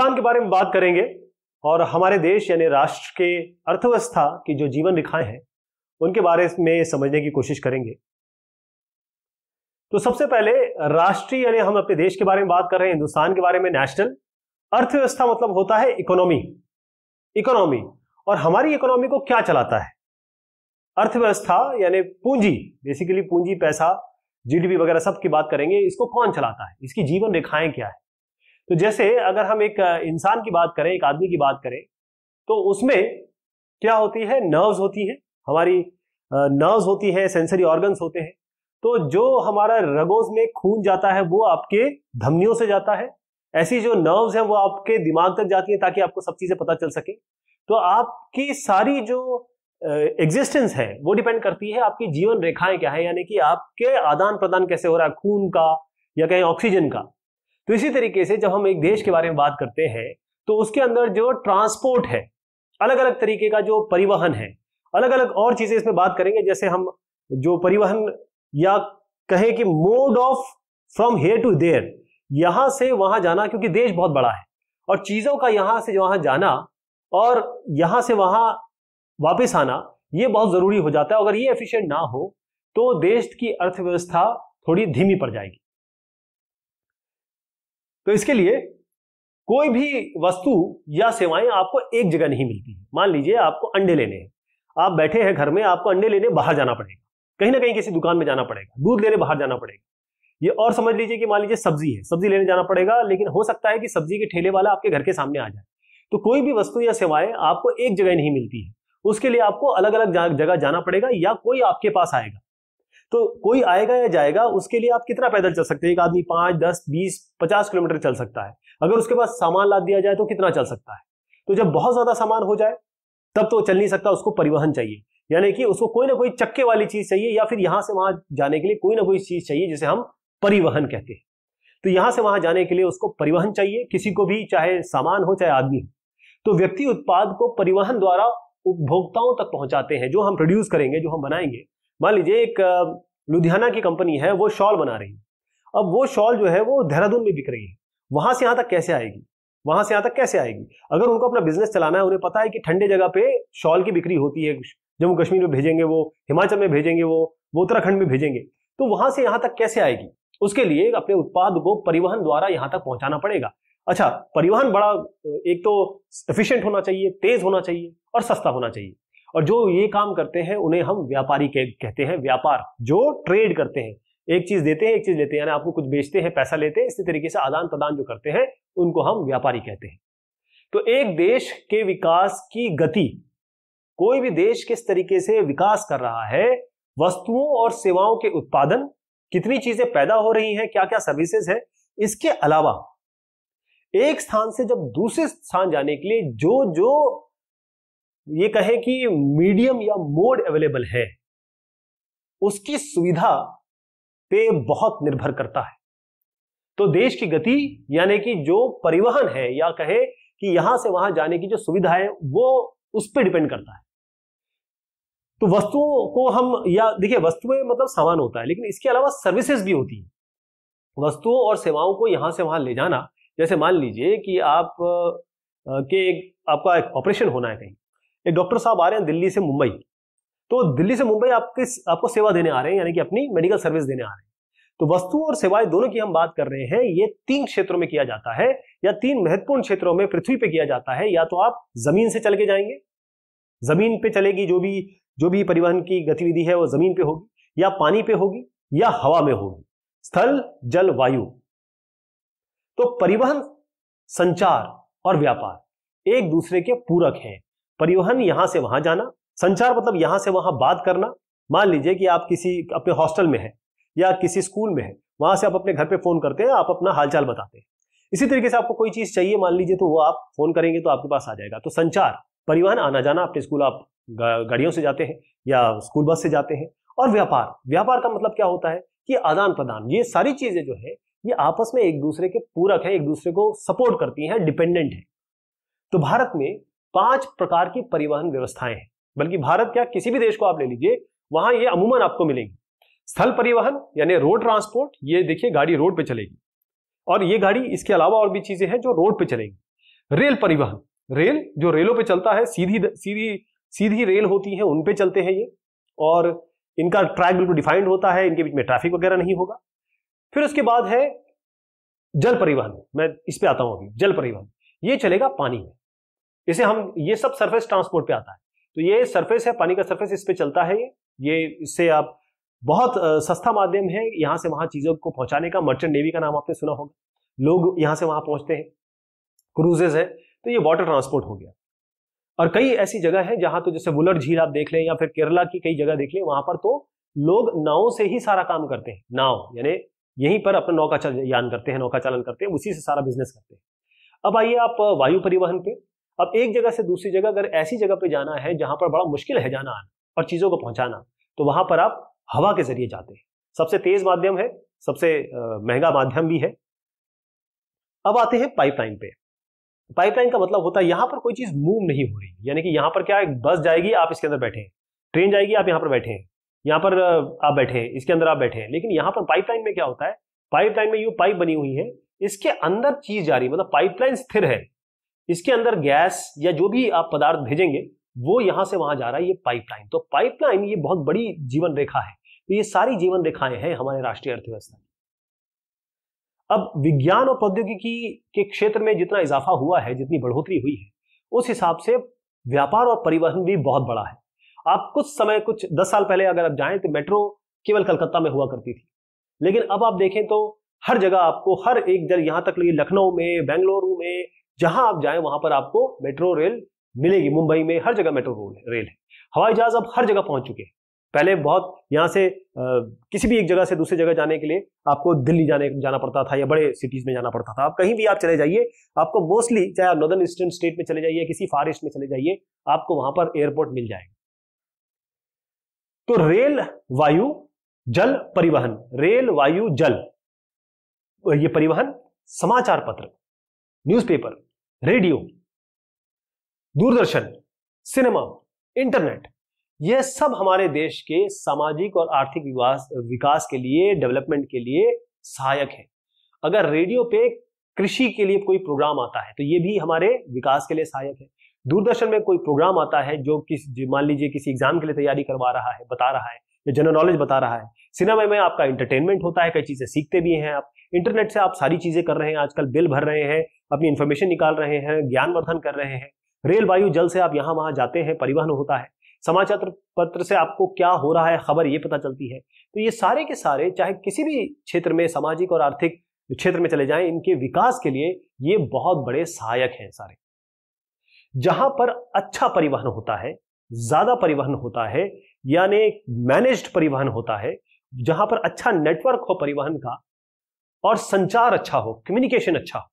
हिंदुस्तान के बारे में बात करेंगे और हमारे देश यानी राष्ट्र के अर्थव्यवस्था की जो जीवन रेखाएं हैं उनके बारे में समझने की कोशिश करेंगे तो सबसे पहले राष्ट्रीय यानी हम अपने देश के बारे में बात कर रहे हैं हिंदुस्तान के बारे में नेशनल अर्थव्यवस्था मतलब होता है इकोनॉमी इकोनॉमी और हमारी इकोनॉमी को क्या चलाता है अर्थव्यवस्था यानी पूंजी बेसिकली पूंजी पैसा जीडीपी वगैरह सब की बात करेंगे इसको कौन चलाता है इसकी जीवन रेखाएं क्या है तो जैसे अगर हम एक इंसान की बात करें एक आदमी की बात करें तो उसमें क्या होती है नर्व्स होती है हमारी नर्व्स होती है सेंसरी ऑर्गन्स होते हैं तो जो हमारा रगोज में खून जाता है वो आपके धमनियों से जाता है ऐसी जो नर्व्स हैं वो आपके दिमाग तक जाती हैं ताकि आपको सब चीजें पता चल सके तो आपकी सारी जो एग्जिस्टेंस है वो डिपेंड करती है आपकी जीवन रेखाएं क्या है यानी कि आपके आदान प्रदान कैसे हो रहा है खून का या कहीं ऑक्सीजन का तो इसी तरीके से जब हम एक देश के बारे में बात करते हैं तो उसके अंदर जो ट्रांसपोर्ट है अलग अलग तरीके का जो परिवहन है अलग अलग और चीजें इसमें बात करेंगे जैसे हम जो परिवहन या कहें कि mode of from here to there यहां से वहां जाना क्योंकि देश बहुत बड़ा है और चीजों का यहां से वहां जाना और यहां से वहां वापस आना ये बहुत जरूरी हो जाता है अगर ये एफिशिएंट ना हो तो देश की अर्थव्यवस्था थोड़ी धीमी पड़ जाएगी तो इसके लिए कोई भी वस्तु या सेवाएं आपको एक जगह नहीं मिलती है मान लीजिए आपको अंडे लेने हैं आप बैठे हैं घर में आपको अंडे लेने बाहर जाना पड़ेगा कहीं ना कहीं किसी दुकान में जाना पड़ेगा दूध लेने बाहर जाना पड़ेगा ये और समझ लीजिए कि मान लीजिए सब्जी है सब्जी लेने जाना पड़ेगा लेकिन हो सकता है कि सब्जी के ठेले वाला आपके घर के सामने आ जाए तो कोई भी वस्तु या सेवाएं आपको एक जगह नहीं मिलती है उसके लिए आपको अलग अलग जगह जाना पड़ेगा या कोई आपके पास आएगा तो कोई आएगा या जाएगा उसके लिए आप कितना पैदल चल सकते हैं एक आदमी पाँच दस बीस पचास किलोमीटर चल सकता है अगर उसके पास सामान लाद दिया जाए तो कितना चल सकता है तो जब बहुत ज्यादा सामान हो जाए तब तो चल नहीं सकता उसको परिवहन चाहिए यानी कि उसको कोई ना कोई चक्के वाली चीज चाहिए या फिर यहां से वहां जाने के लिए कोई ना कोई चीज चाहिए जिसे हम परिवहन कहते हैं तो यहां से वहां जाने के लिए उसको परिवहन चाहिए किसी को भी चाहे सामान हो चाहे आदमी हो तो व्यक्ति उत्पाद को परिवहन द्वारा उपभोक्ताओं तक पहुंचाते हैं जो हम प्रोड्यूस करेंगे जो हम बनाएंगे मान लीजिए एक लुधियाना की कंपनी है वो शॉल बना रही है अब वो शॉल जो है वो देहरादून में बिक रही है वहां से यहां तक कैसे आएगी वहां से यहां तक कैसे आएगी अगर उनको अपना बिजनेस चलाना है उन्हें पता है कि ठंडे जगह पे शॉल की बिक्री होती है जम्मू कश्मीर में भेजेंगे वो हिमाचल में भेजेंगे वो वो उत्तराखंड में भेजेंगे तो वहां से यहां तक कैसे आएगी उसके लिए अपने उत्पाद को परिवहन द्वारा यहां तक पहुंचाना पड़ेगा अच्छा परिवहन बड़ा एक तो एफिशिएंट होना चाहिए तेज होना चाहिए और सस्ता होना चाहिए और जो ये काम करते हैं उन्हें हम व्यापारी कहते हैं व्यापार जो ट्रेड करते हैं एक चीज देते हैं एक चीज लेते हैं यानी आपको कुछ बेचते हैं पैसा लेते हैं इसी तरीके से आदान प्रदान जो करते हैं उनको हम व्यापारी कहते हैं तो एक देश के विकास की गति कोई भी देश किस तरीके से विकास कर रहा है वस्तुओं और सेवाओं के उत्पादन कितनी चीजें पैदा हो रही हैं क्या क्या सर्विसेज है इसके अलावा एक स्थान से जब दूसरे स्थान जाने के लिए जो जो ये कहें कि मीडियम या मोड अवेलेबल है उसकी सुविधा पे बहुत निर्भर करता है तो देश की गति यानी कि जो परिवहन है या कहें कि यहां से वहां जाने की जो सुविधा है वो उस पर डिपेंड करता है तो वस्तुओं को हम या देखिए वस्तुएं मतलब सामान होता है लेकिन इसके अलावा सर्विसेज भी होती हैं वस्तुओं और सेवाओं को यहां से वहां ले जाना जैसे मान लीजिए कि आप के एक आपका एक ऑपरेशन होना है कहीं एक डॉक्टर साहब आ रहे हैं दिल्ली से मुंबई तो दिल्ली से मुंबई आपके आपको सेवा देने आ रहे हैं यानी कि अपनी मेडिकल सर्विस देने आ रहे हैं तो वस्तु और सेवाएं दोनों की हम बात कर रहे हैं ये तीन क्षेत्रों में किया जाता है या तीन महत्वपूर्ण क्षेत्रों में पृथ्वी पे किया जाता है या तो आप जमीन से चल के जाएंगे जमीन पे चलेगी जो भी जो भी परिवहन की गतिविधि है वो जमीन पे होगी या पानी पे होगी या हवा में होगी स्थल जल वायु तो परिवहन संचार और व्यापार एक दूसरे के पूरक हैं परिवहन यहां से वहां जाना संचार मतलब यहां से वहां बात करना मान लीजिए कि आप किसी अपने हॉस्टल में हैं या किसी स्कूल में है वहां से आप अपने घर पे फोन करते हैं आप अपना हालचाल बताते हैं इसी तरीके से आपको कोई चीज चाहिए मान लीजिए तो वो आप फोन करेंगे तो आपके पास आ जाएगा तो संचार परिवहन आना जाना अपने स्कूल आप गाड़ियों से जाते हैं या स्कूल बस से जाते हैं और व्यापार व्यापार का मतलब क्या होता है कि आदान प्रदान ये सारी चीजें जो है ये आपस में एक दूसरे के पूरक है एक दूसरे को सपोर्ट करती हैं डिपेंडेंट है तो भारत में पांच प्रकार की परिवहन व्यवस्थाएं हैं बल्कि भारत क्या किसी भी देश को आप ले लीजिए वहां ये अमूमन आपको मिलेंगी स्थल परिवहन यानी रोड ट्रांसपोर्ट ये देखिए गाड़ी रोड पे चलेगी और ये गाड़ी इसके अलावा और भी चीजें हैं जो रोड पे चलेंगी रेल परिवहन रेल जो रेलों पे चलता है सीधी सीधी सीधी रेल होती है उन पे चलते हैं ये और इनका ट्रैक बिल्कुल डिफाइंड होता है इनके बीच में ट्रैफिक वगैरह नहीं होगा फिर उसके बाद है जल परिवहन मैं इस पे आता हूं अभी जल परिवहन ये चलेगा पानी में इसे हम ये सब सरफेस ट्रांसपोर्ट पे आता है तो ये सरफेस है पानी का सरफेस इस पे चलता है ये इससे आप बहुत सस्ता माध्यम है यहाँ से वहां चीज़ों को पहुंचाने का मर्चेंट नेवी का नाम आपने सुना होगा लोग यहाँ से वहां पहुंचते हैं क्रूजेज है तो ये वाटर ट्रांसपोर्ट हो गया और कई ऐसी जगह है जहां तो जैसे बुलर झील आप देख लें या फिर केरला की कई जगह देख लें वहां पर तो लोग नाव से ही सारा काम करते हैं नाव यानी यहीं पर अपना नौका यान करते हैं नौका चालन करते हैं उसी से सारा बिजनेस करते हैं अब आइए आप वायु परिवहन पे अब एक जगह से दूसरी जगह अगर ऐसी जगह पे जाना है जहां पर बड़ा मुश्किल है जाना आना और चीजों को पहुंचाना तो वहां पर आप हवा के जरिए जाते हैं सबसे तेज माध्यम है सबसे महंगा माध्यम भी है अब आते हैं पाइपलाइन पे पाइपलाइन का मतलब होता है यहां पर कोई चीज मूव नहीं हो रही यानी कि यहां पर क्या एक बस जाएगी आप इसके अंदर बैठे हैं ट्रेन जाएगी आप यहां पर बैठे हैं यहां पर आप बैठे हैं इसके अंदर आप बैठे हैं लेकिन यहां पर पाइपलाइन में क्या होता है पाइपलाइन में यू पाइप बनी हुई है इसके अंदर चीज जा रही है मतलब पाइपलाइन स्थिर है इसके अंदर गैस या जो भी आप पदार्थ भेजेंगे वो यहां से वहां जा रहा है ये पाइपलाइन तो पाइपलाइन ये बहुत बड़ी जीवन रेखा है तो ये सारी जीवन रेखाएं हैं हमारे राष्ट्रीय अर्थव्यवस्था में अब विज्ञान और प्रौद्योगिकी के क्षेत्र में जितना इजाफा हुआ है जितनी बढ़ोतरी हुई है उस हिसाब से व्यापार और परिवहन भी बहुत बड़ा है आप कुछ समय कुछ दस साल पहले अगर आप जाएं तो मेट्रो केवल कलकत्ता में हुआ करती थी लेकिन अब आप देखें तो हर जगह आपको हर एक जगह यहाँ तक लखनऊ में बेंगलुरु में जहां आप जाए वहां पर आपको मेट्रो रेल मिलेगी मुंबई में हर जगह मेट्रो रेल है हवाई जहाज अब हर जगह पहुंच चुके हैं पहले बहुत यहाँ से आ, किसी भी एक जगह से दूसरी जगह जाने के लिए आपको दिल्ली जाने जाना पड़ता था या बड़े सिटीज में जाना पड़ता था आप कहीं भी आप चले जाइए आपको मोस्टली चाहे आप नॉर्दर्न ईस्टर्न स्टेट में चले जाइए किसी फॉरेस्ट में चले जाइए आपको वहां पर एयरपोर्ट मिल जाएगा तो रेल वायु जल परिवहन रेल वायु जल ये परिवहन समाचार पत्र newspaper radio Doordarshan cinema internet यह सब हमारे देश के सामाजिक और आर्थिक विकास विकास के लिए डेवलपमेंट के लिए सहायक है अगर रेडियो पे कृषि के लिए कोई प्रोग्राम आता है तो ये भी हमारे विकास के लिए सहायक है दूरदर्शन में कोई प्रोग्राम आता है जो किस मान लीजिए किसी एग्जाम के लिए तैयारी करवा रहा है बता रहा है या जनरल नॉलेज बता रहा है सिनेमा में आपका इंटरटेनमेंट होता है कई चीजें सीखते भी हैं आप इंटरनेट से आप सारी चीजें कर रहे हैं आजकल बिल भर रहे हैं अपनी इन्फॉर्मेशन निकाल रहे हैं ज्ञानवर्धन कर रहे हैं रेल वायु जल से आप यहाँ वहां जाते हैं परिवहन होता है समाचार पत्र से आपको क्या हो रहा है खबर ये पता चलती है तो ये सारे के सारे चाहे किसी भी क्षेत्र में सामाजिक और आर्थिक क्षेत्र में चले जाएं इनके विकास के लिए ये बहुत बड़े सहायक हैं सारे जहां पर अच्छा परिवहन होता है ज्यादा परिवहन होता है यानी मैनेज्ड परिवहन होता है जहां पर अच्छा नेटवर्क हो परिवहन का और संचार अच्छा हो कम्युनिकेशन अच्छा हो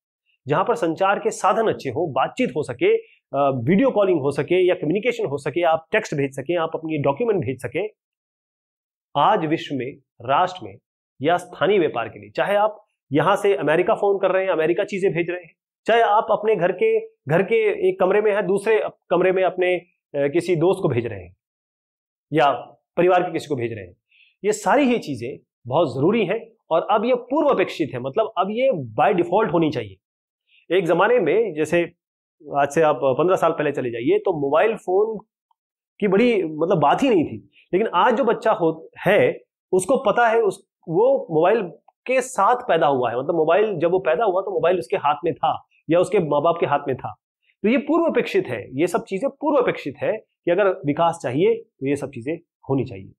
जहां पर संचार के साधन अच्छे हो बातचीत हो सके वीडियो कॉलिंग हो सके या कम्युनिकेशन हो सके आप टेक्स्ट भेज सकें आप अपनी डॉक्यूमेंट भेज सकें आज विश्व में राष्ट्र में या स्थानीय व्यापार के लिए चाहे आप यहां से अमेरिका फोन कर रहे हैं अमेरिका चीजें भेज रहे हैं चाहे आप अपने घर के घर के एक कमरे में है दूसरे कमरे में अपने किसी दोस्त को भेज रहे हैं या परिवार के किसी को भेज रहे हैं ये सारी ही चीजें बहुत जरूरी हैं और अब ये पूर्व अपेक्षित है मतलब अब ये बाय डिफॉल्ट होनी चाहिए एक ज़माने में जैसे आज से आप पंद्रह साल पहले चले जाइए तो मोबाइल फ़ोन की बड़ी मतलब बात ही नहीं थी लेकिन आज जो बच्चा हो है उसको पता है उस वो मोबाइल के साथ पैदा हुआ है मतलब मोबाइल जब वो पैदा हुआ तो मोबाइल उसके हाथ में था या उसके माँ बाप के हाथ में था तो ये पूर्व अपेक्षित है ये सब चीज़ें पूर्व अपेक्षित है कि अगर विकास चाहिए तो ये सब चीज़ें होनी चाहिए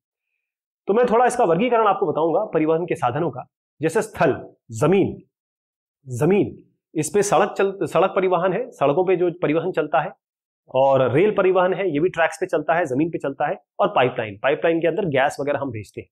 तो मैं थोड़ा इसका वर्गीकरण आपको बताऊंगा परिवहन के साधनों का जैसे स्थल जमीन जमीन इस पे सड़क चल सड़क परिवहन है सड़कों पे जो परिवहन चलता है और रेल परिवहन है ये भी ट्रैक्स पे चलता है जमीन पे चलता है और पाइपलाइन पाइपलाइन के अंदर गैस वगैरह हम भेजते हैं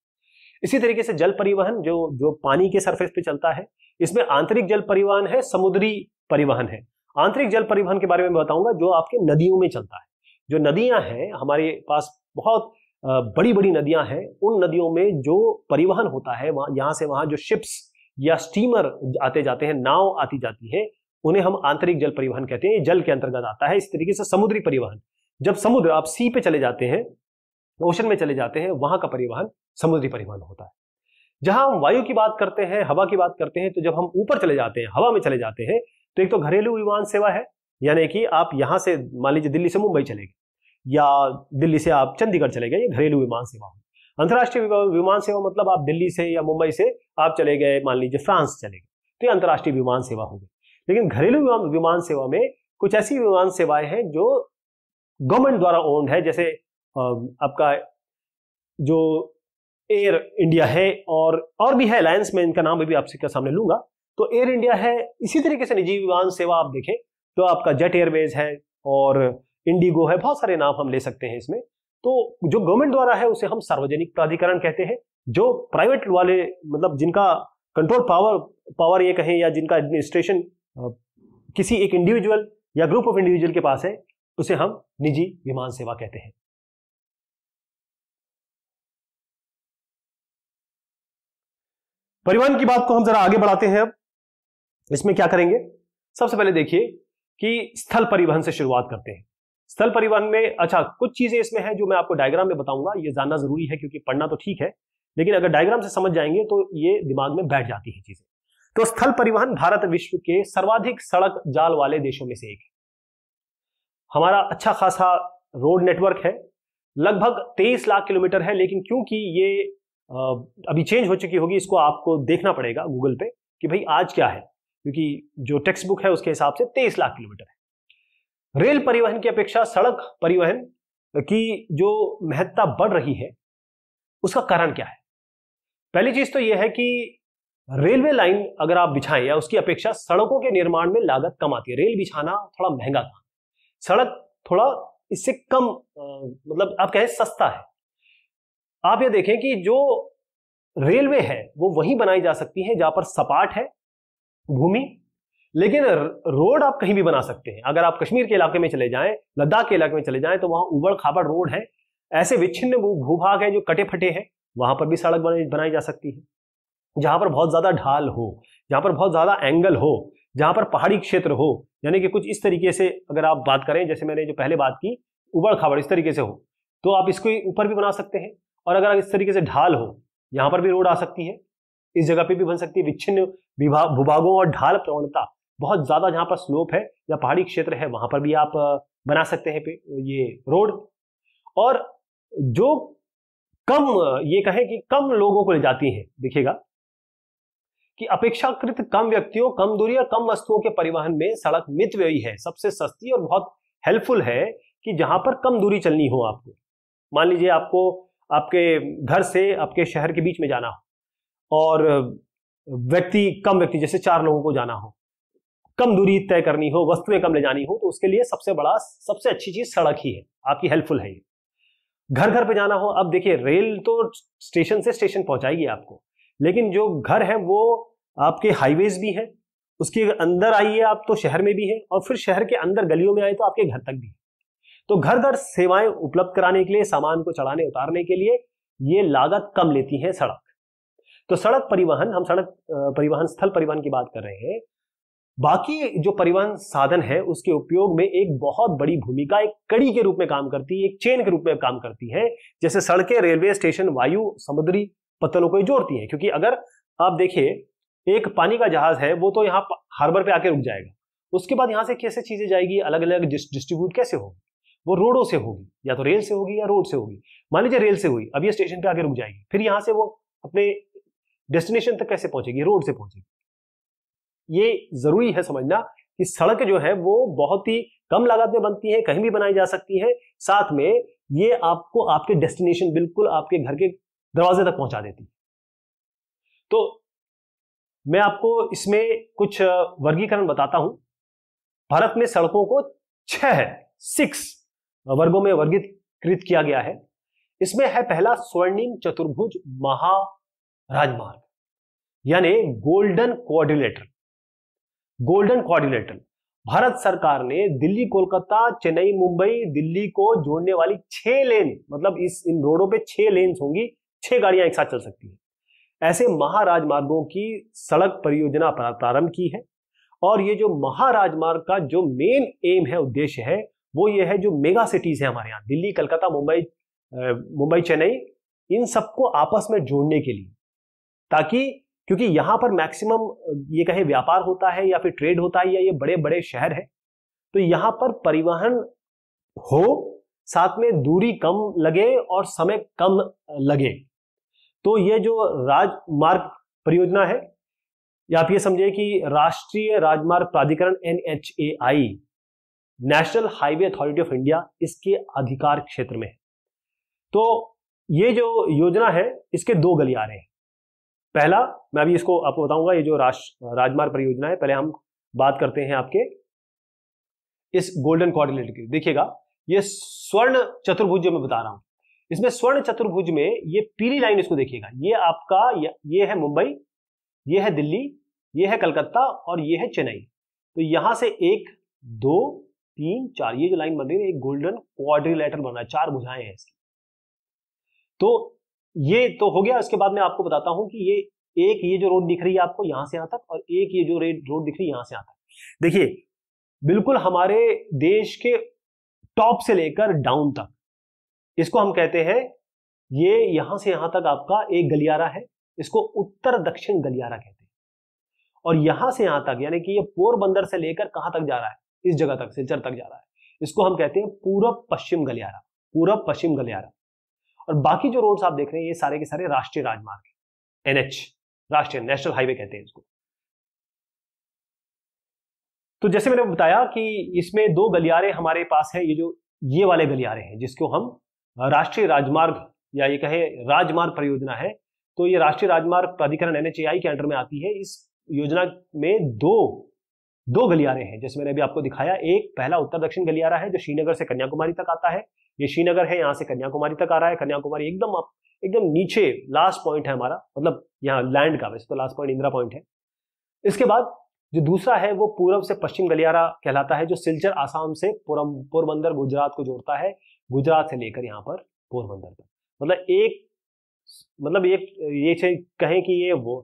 इसी तरीके से जल परिवहन जो जो पानी के सरफेस पे चलता है इसमें आंतरिक जल परिवहन है समुद्री परिवहन है आंतरिक जल परिवहन के बारे में बताऊंगा जो आपके नदियों में चलता है जो नदियां हैं हमारे पास बहुत बड़ी बड़ी नदियां हैं उन नदियों में जो परिवहन होता है वहां यहां से वहां जो शिप्स या स्टीमर आते जाते हैं नाव आती जाती है उन्हें हम आंतरिक जल परिवहन कहते हैं जल के अंतर्गत आता है इस तरीके से समुद्री परिवहन जब समुद्र आप सी पे चले जाते हैं ओशन में चले जाते हैं वहां का परिवहन समुद्री परिवहन होता है जहां हम वायु की बात करते हैं हवा की बात करते हैं तो जब हम ऊपर चले जाते हैं हवा में चले जाते हैं तो एक तो घरेलू विमान सेवा है यानी कि आप यहां से मान लीजिए दिल्ली से मुंबई चले गए या दिल्ली से आप चंडीगढ़ चले गए ये घरेलू विमान सेवा हो अंतर्राष्ट्रीय विमान सेवा मतलब आप दिल्ली से या मुंबई से आप चले गए मान लीजिए फ्रांस चले गए तो ये अंतर्राष्ट्रीय विमान सेवा हो गई लेकिन घरेलू विमान सेवा में कुछ ऐसी विमान सेवाएं हैं जो गवर्नमेंट द्वारा ओन्ड है जैसे आपका जो एयर इंडिया है और और भी है अलायंस में इनका नाम भी आपके सामने लूंगा तो एयर इंडिया है इसी तरीके से निजी विमान सेवा आप देखें तो आपका जेट एयरवेज है और इंडिगो है बहुत सारे नाम हम ले सकते हैं इसमें तो जो गवर्नमेंट द्वारा है उसे हम सार्वजनिक प्राधिकरण कहते हैं जो प्राइवेट वाले मतलब जिनका कंट्रोल पावर पावर ये कहें या जिनका एडमिनिस्ट्रेशन किसी एक इंडिविजुअल या ग्रुप ऑफ इंडिविजुअल के पास है उसे हम निजी विमान सेवा कहते हैं परिवहन की बात को हम जरा आगे बढ़ाते हैं अब इसमें क्या करेंगे सबसे पहले देखिए कि स्थल परिवहन से शुरुआत करते हैं स्थल परिवहन में अच्छा कुछ चीजें इसमें हैं जो मैं आपको डायग्राम में बताऊंगा ये जानना जरूरी है क्योंकि पढ़ना तो ठीक है लेकिन अगर डायग्राम से समझ जाएंगे तो ये दिमाग में बैठ जाती है चीजें तो स्थल परिवहन भारत विश्व के सर्वाधिक सड़क जाल वाले देशों में से एक है हमारा अच्छा खासा रोड नेटवर्क है लगभग 23 लाख किलोमीटर है लेकिन क्योंकि ये अभी चेंज हो चुकी होगी इसको आपको देखना पड़ेगा गूगल पे कि भाई आज क्या है क्योंकि जो टेक्स्ट बुक है उसके हिसाब से 23 लाख किलोमीटर है रेल परिवहन की अपेक्षा सड़क परिवहन की जो महत्ता बढ़ रही है उसका कारण क्या है पहली चीज तो यह है कि रेलवे लाइन अगर आप बिछाएं या उसकी अपेक्षा सड़कों के निर्माण में लागत कम आती है रेल बिछाना थोड़ा महंगा था सड़क थोड़ा इससे कम मतलब आप कहें सस्ता है आप ये देखें कि जो रेलवे है वो वहीं बनाई जा सकती है जहां पर सपाट है भूमि लेकिन रोड आप कहीं भी बना सकते हैं अगर आप कश्मीर के इलाके में चले जाएं लद्दाख के इलाके में चले जाएं तो वहां उबड़ खाबड़ रोड है ऐसे विच्छिन्न भूभाग है जो कटे फटे हैं वहां पर भी सड़क बनाई जा सकती है जहां पर बहुत ज्यादा ढाल हो जहां पर बहुत ज्यादा एंगल हो जहां पर पहाड़ी क्षेत्र हो यानी कि कुछ इस तरीके से अगर आप बात करें जैसे मैंने जो पहले बात की उबड़ खाबड़ इस तरीके से हो तो आप इसको ऊपर भी बना सकते हैं और अगर इस तरीके से ढाल हो यहाँ पर भी रोड आ सकती है इस जगह पे भी बन सकती है विच्छिन्न भूभागों और ढाल प्रवणता बहुत ज़्यादा जहाँ पर स्लोप है या पहाड़ी क्षेत्र है वहाँ पर भी आप बना सकते हैं ये रोड और जो कम ये कहें कि कम लोगों को ले जाती हैं देखिएगा कि अपेक्षाकृत कम व्यक्तियों कम दूरी और कम वस्तुओं के परिवहन में सड़क मितव्ययी है सबसे सस्ती और बहुत हेल्पफुल है कि जहां पर कम दूरी चलनी हो आपको मान लीजिए आपको आपके घर से आपके शहर के बीच में जाना हो और व्यक्ति कम व्यक्ति जैसे चार लोगों को जाना हो कम दूरी तय करनी हो वस्तुएं कम ले जानी हो तो उसके लिए सबसे बड़ा सबसे अच्छी चीज सड़क ही है आपकी हेल्पफुल है ये घर घर पे जाना हो अब देखिए रेल तो स्टेशन से स्टेशन पहुंचाएगी आपको लेकिन जो घर है वो आपके हाईवेज भी हैं उसके अंदर आइए आप तो शहर में भी हैं और फिर शहर के अंदर गलियों में आए तो आपके घर तक भी है तो घर घर सेवाएं उपलब्ध कराने के लिए सामान को चढ़ाने उतारने के लिए ये लागत कम लेती है सड़क तो सड़क परिवहन हम सड़क परिवहन स्थल परिवहन की बात कर रहे हैं बाकी जो परिवहन साधन है उसके उपयोग में एक बहुत बड़ी भूमिका एक कड़ी के रूप में काम करती है एक चेन के रूप में काम करती है जैसे सड़कें रेलवे स्टेशन वायु समुद्री पतलों को जोड़ती हैं क्योंकि अगर आप देखिए एक पानी का जहाज है वो तो यहाँ हार्बर पे आके रुक जाएगा उसके बाद यहाँ से कैसे चीजें जाएगी अलग अलग डिस्ट्रीब्यूट कैसे होगी वो रोडों से होगी या तो रेल से होगी या रोड से होगी मान लीजिए रेल से हुई अब ये स्टेशन पे आके रुक जाएगी फिर यहाँ से वो अपने डेस्टिनेशन तक कैसे पहुंचेगी रोड से पहुंचेगी ये जरूरी है समझना कि सड़क जो है वो बहुत ही कम लागत में बनती है कहीं भी बनाई जा सकती है साथ में ये आपको आपके डेस्टिनेशन बिल्कुल आपके घर के दरवाजे तक पहुंचा देती है तो मैं आपको इसमें कुछ वर्गीकरण बताता हूं भारत में सड़कों को छह सिक्स वर्गों में वर्गीकृत किया गया है इसमें है पहला स्वर्णिम चतुर्भुज महा राजमार्ग यानी golden coordinator golden coordinator Bharat सरकार ने दिल्ली कोलकाता चेन्नई मुंबई दिल्ली को जोड़ने वाली छह लेन मतलब इस इन रोडों पे छह लेन होंगी छह गाड़ियां एक साथ चल सकती हैं ऐसे महाराजमार्गों की सड़क परियोजना प्रारंभ की है और ये जो महाराजमार्ग का जो मेन एम है उद्देश्य है वो ये है जो मेगा सिटीज है हमारे यहाँ दिल्ली कलकत्ता मुंबई मुंबई चेन्नई इन सबको आपस में जोड़ने के लिए ताकि क्योंकि यहां पर मैक्सिमम ये कहे व्यापार होता है या फिर ट्रेड होता है या ये बड़े बड़े शहर है तो यहां पर परिवहन हो साथ में दूरी कम लगे और समय कम लगे तो ये जो राजमार्ग परियोजना है या आप ये समझिए कि राष्ट्रीय राजमार्ग प्राधिकरण N H A I national highway authority of India इसके अधिकार क्षेत्र में है तो ये जो योजना है इसके दो गलियारे हैं पहला मैं अभी इसको आपको बताऊंगा ये जो राज राजमार्ग परियोजना है पहले हम बात करते हैं आपके इस गोल्डन कोऑर्डिनेट की देखिएगा ये स्वर्ण चतुर्भुज जो मैं बता रहा हूं इसमें स्वर्ण चतुर्भुज में ये पीली लाइन इसको देखिएगा ये आपका ये है मुंबई ये है दिल्ली ये है कलकत्ता और ये है चेन्नई तो यहां से एक दो तीन चार ये जो लाइन बन रही है एक गोल्डन क्वाड्रिलेटर बन रहा है चार बुझाएं हैं इसकी तो ये तो हो गया उसके बाद मैं आपको बताता हूं कि ये एक ये जो रोड दिख रही है आपको यहां से यहां तक और एक ये जो रेड रोड दिख रही है यहां से यहां तक देखिए बिल्कुल हमारे देश के टॉप से लेकर डाउन तक इसको हम कहते हैं ये यहां से यहां तक आपका एक गलियारा है इसको उत्तर दक्षिण गलियारा कहते हैं और यहां से यहां तक यानी कि ये पोरबंदर से लेकर कहां तक जा रहा है इस जगह तक सिलचर तक जा रहा है इसको हम कहते हैं पूरब पश्चिम गलियारा पूरब पश्चिम गलियारा और बाकी जो रोड्स आप देख रहे हैं ये सारे के सारे राष्ट्रीय राजमार्ग एनएच राष्ट्रीय नेशनल हाईवे कहते हैं इसको तो जैसे मैंने बताया कि इसमें दो गलियारे हमारे पास है ये जो ये वाले गलियारे हैं जिसको हम राष्ट्रीय राजमार्ग या ये कहे राजमार्ग परियोजना है तो ये राष्ट्रीय राजमार्ग प्राधिकरण एनएचएआई के अंडर में आती है इस योजना में दो दो गलियारे हैं जैसे मैंने अभी आपको दिखाया एक पहला उत्तर दक्षिण गलियारा है जो श्रीनगर से कन्याकुमारी तक आता है ये श्रीनगर है यहाँ से कन्याकुमारी तक आ रहा है कन्याकुमारी एकदम आप एकदम नीचे लास्ट पॉइंट है हमारा मतलब यहाँ लैंड का वैसे तो लास्ट पॉइंट इंदिरा पॉइंट है इसके बाद जो दूसरा है वो पूर्व से पश्चिम गलियारा कहलाता है जो सिलचर आसाम से पुरम पोरबंदर गुजरात को जोड़ता है गुजरात से लेकर यहाँ पर पोरबंदर तक मतलब एक मतलब एक ये कहें कि ये वो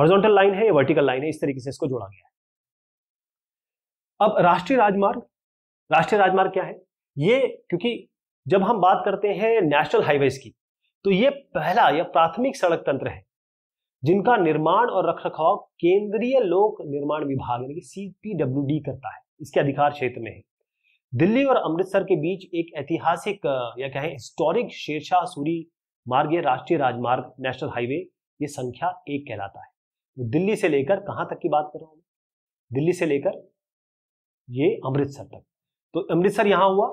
हॉरिजॉन्टल लाइन है या वर्टिकल लाइन है इस तरीके से इसको जोड़ा गया है अब राष्ट्रीय राजमार्ग राष्ट्रीय राजमार्ग क्या है ये क्योंकि जब हम बात करते हैं नेशनल हाईवेज की तो ये पहला या प्राथमिक सड़क तंत्र है जिनका निर्माण और रखरखाव केंद्रीय लोक निर्माण विभाग यानी कि सीपीडब्ल्यूडी करता है इसके अधिकार क्षेत्र में है दिल्ली और अमृतसर के बीच एक ऐतिहासिक या कहें हिस्टोरिक शेरशाह सूरी मार्ग या राष्ट्रीय राजमार्ग नेशनल हाईवे ये संख्या एक कहलाता है तो दिल्ली से लेकर कहाँ तक की बात कर रहा हूँ दिल्ली से लेकर ये अमृतसर तक तो अमृतसर यहाँ हुआ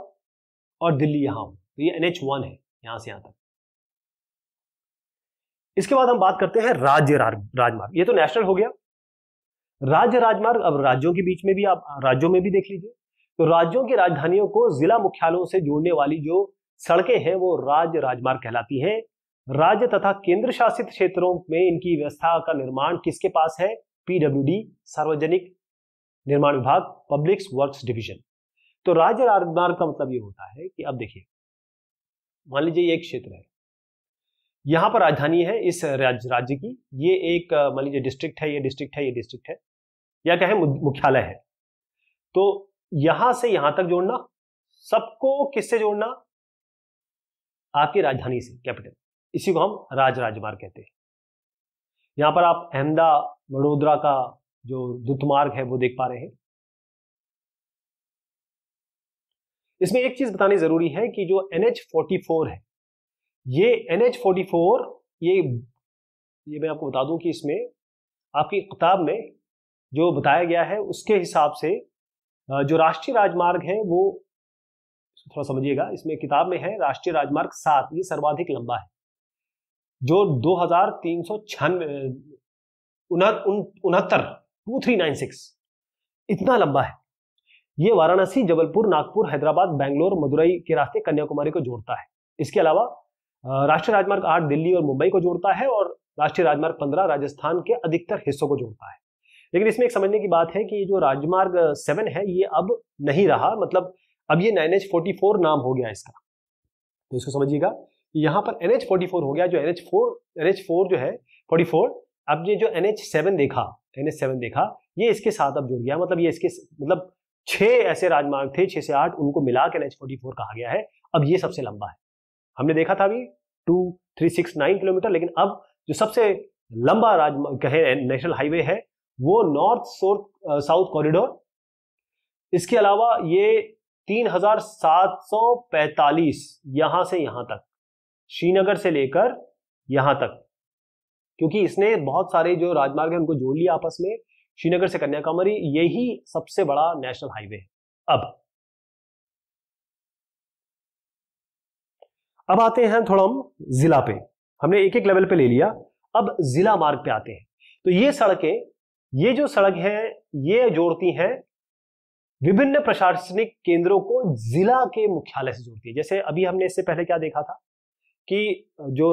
और दिल्ली यहां हो तो ये एनएच वन है यहां से यहां तक इसके बाद हम बात करते हैं राज्य राजमार्ग ये तो नेशनल हो गया राज्य राजमार्ग अब राज्यों के बीच में भी आप राज्यों में भी देख लीजिए तो राज्यों की राजधानियों को जिला मुख्यालयों से जोड़ने वाली जो सड़कें हैं वो राज्य राजमार्ग कहलाती हैं राज्य तथा केंद्र शासित क्षेत्रों में इनकी व्यवस्था का निर्माण किसके पास है पीडब्ल्यूडी सार्वजनिक निर्माण विभाग पब्लिक वर्क्स डिवीजन तो राज्य राजमार्ग का मतलब ये होता है कि अब देखिए मान लीजिए ये एक क्षेत्र है यहां पर राजधानी है इस राज्य राज्य की ये एक मान लीजिए डिस्ट्रिक्ट है ये डिस्ट्रिक्ट है ये डिस्ट्रिक्ट है या कहें मुख्यालय है तो यहां से यहां तक जोड़ना सबको किससे जोड़ना आपकी राजधानी से कैपिटल इसी को हम राज राजमार्ग कहते हैं यहां पर आप अहमदा वडोदरा का जो द्रुत मार्ग है वो देख पा रहे हैं इसमें एक चीज बतानी जरूरी है कि जो एन एच फोर्टी फोर है ये एन एच फोर्टी फोर ये ये मैं आपको बता दूं कि इसमें आपकी किताब में जो बताया गया है उसके हिसाब से जो राष्ट्रीय राजमार्ग है वो थोड़ा समझिएगा इसमें किताब में है राष्ट्रीय राजमार्ग सात ये सर्वाधिक लंबा है जो दो हजार तीन सौ छियानवे उनहत्तर टू थ्री नाइन सिक्स इतना लंबा है ये वाराणसी जबलपुर नागपुर हैदराबाद बैंगलोर मदुरई के रास्ते कन्याकुमारी को जोड़ता है इसके अलावा राष्ट्रीय राजमार्ग आठ दिल्ली और मुंबई को जोड़ता है और राष्ट्रीय राजमार्ग पंद्रह राजस्थान के अधिकतर हिस्सों को जोड़ता है लेकिन इसमें एक समझने की बात है कि जो राजमार्ग सेवन है ये अब नहीं रहा मतलब अब ये एन एच फोर्टी फोर नाम हो गया इसका तो इसको समझिएगा यहाँ पर एन एच फोर्टी फोर हो गया जो N H four N H four जो है फोर्टी फोर अब ये जो एन एच सेवन देखा एन एच सेवन देखा ये इसके साथ अब जुड़ गया मतलब ये इसके मतलब छह ऐसे राजमार्ग थे छह से आठ उनको मिला के फोर कहा गया है अब ये सबसे लंबा है हमने देखा था अभी two three six nine kilometre लेकिन अब जो सबसे लंबा राजमार्ग कहे नेशनल हाईवे है वो नॉर्थ साउथ कॉरिडोर इसके अलावा ये तीन हजार सात सौ पैतालीस यहां से यहां तक श्रीनगर से लेकर यहां तक क्योंकि इसने बहुत सारे जो राजमार्ग है उनको जोड़ लिया आपस में श्रीनगर से कन्याकुमारी यही सबसे बड़ा नेशनल हाईवे है अब अब आते हैं थोड़ा हम जिला पे हमने एक एक लेवल पे ले लिया अब जिला मार्ग पे आते हैं तो ये सड़कें ये जो सड़क है ये जोड़ती हैं विभिन्न प्रशासनिक केंद्रों को जिला के मुख्यालय से जोड़ती है जैसे अभी हमने इससे पहले क्या देखा था कि जो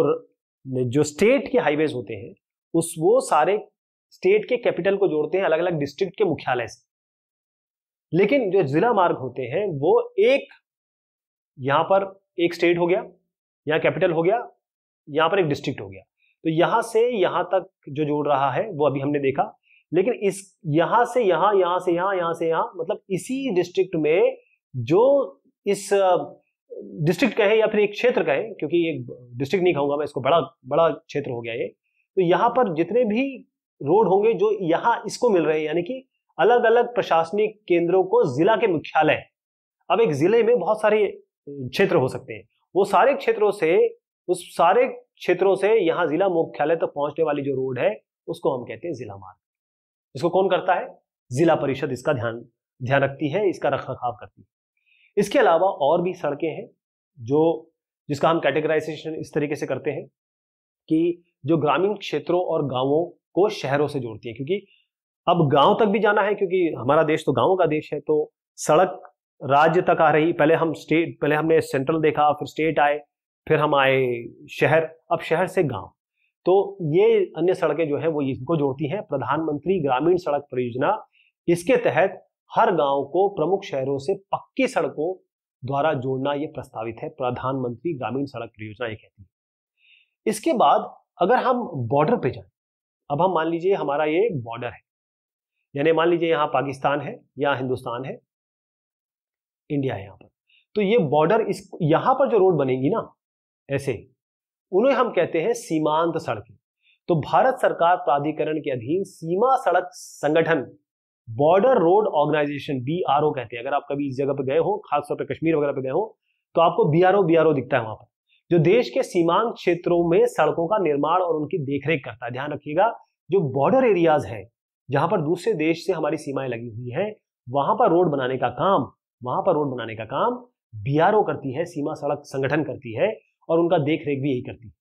जो स्टेट के हाईवेज होते हैं उस वो सारे स्टेट के कैपिटल को जोड़ते हैं अलग अलग डिस्ट्रिक्ट के मुख्यालय से लेकिन जो जिला मार्ग होते हैं वो एक यहां पर एक स्टेट हो गया यहाँ कैपिटल हो गया यहाँ पर एक डिस्ट्रिक्ट हो गया तो यहां से यहां तक जो जोड़ रहा है वो अभी हमने देखा लेकिन इस यहां से यहाँ यहाँ से यहाँ यहां से यहाँ मतलब इसी डिस्ट्रिक्ट में जो इस डिस्ट्रिक्ट कहे या फिर एक क्षेत्र कहे क्योंकि एक डिस्ट्रिक्ट नहीं कहूंगा मैं इसको बड़ा बड़ा क्षेत्र हो गया ये तो यहाँ पर जितने भी रोड होंगे जो यहाँ इसको मिल रहे हैं यानी कि अलग अलग प्रशासनिक केंद्रों को जिला के मुख्यालय अब एक जिले में बहुत सारे क्षेत्र हो सकते हैं वो सारे क्षेत्रों से उस सारे क्षेत्रों से यहाँ जिला मुख्यालय तक तो पहुंचने वाली जो रोड है उसको हम कहते हैं जिला मार्ग इसको कौन करता है जिला परिषद इसका ध्यान ध्यान रखती है इसका रख रखाव करती है इसके अलावा और भी सड़कें हैं जो जिसका हम कैटेगराइजेशन इस तरीके से करते हैं कि जो ग्रामीण क्षेत्रों और गांवों को शहरों से जोड़ती है क्योंकि अब गांव तक भी जाना है क्योंकि हमारा देश तो गांव का देश है तो सड़क राज्य तक आ रही पहले हम स्टेट पहले हमने सेंट्रल देखा फिर स्टेट आए फिर हम आए शहर अब शहर से गांव तो ये अन्य सड़कें जो है वो इसको जोड़ती हैं प्रधानमंत्री ग्रामीण सड़क परियोजना इसके तहत हर गांव को प्रमुख शहरों से पक्की सड़कों द्वारा जोड़ना ये प्रस्तावित है प्रधानमंत्री ग्रामीण सड़क परियोजना ये कहती है इसके बाद अगर हम बॉर्डर पे जाए अब हम मान लीजिए हमारा ये बॉर्डर है यानी मान लीजिए यहां पाकिस्तान है या हिंदुस्तान है इंडिया है यहां पर तो ये बॉर्डर इस यहां पर जो रोड बनेगी ना ऐसे उन्हें हम कहते हैं सीमांत सड़कें तो भारत सरकार प्राधिकरण के अधीन सीमा सड़क संगठन बॉर्डर रोड ऑर्गेनाइजेशन बी कहते हैं अगर आप कभी इस जगह पर गए हो खासतौर पर कश्मीर वगैरह पर गए हो तो आपको बी आर दिखता है वहां पर जो देश के सीमांत क्षेत्रों में सड़कों का निर्माण और उनकी देखरेख करता है ध्यान रखिएगा जो बॉर्डर एरियाज हैं जहां पर दूसरे देश से हमारी सीमाएं लगी हुई हैं वहां पर रोड बनाने का काम वहां पर रोड बनाने का काम बीआरओ करती है सीमा सड़क संगठन करती है और उनका देख रेख भी यही करती है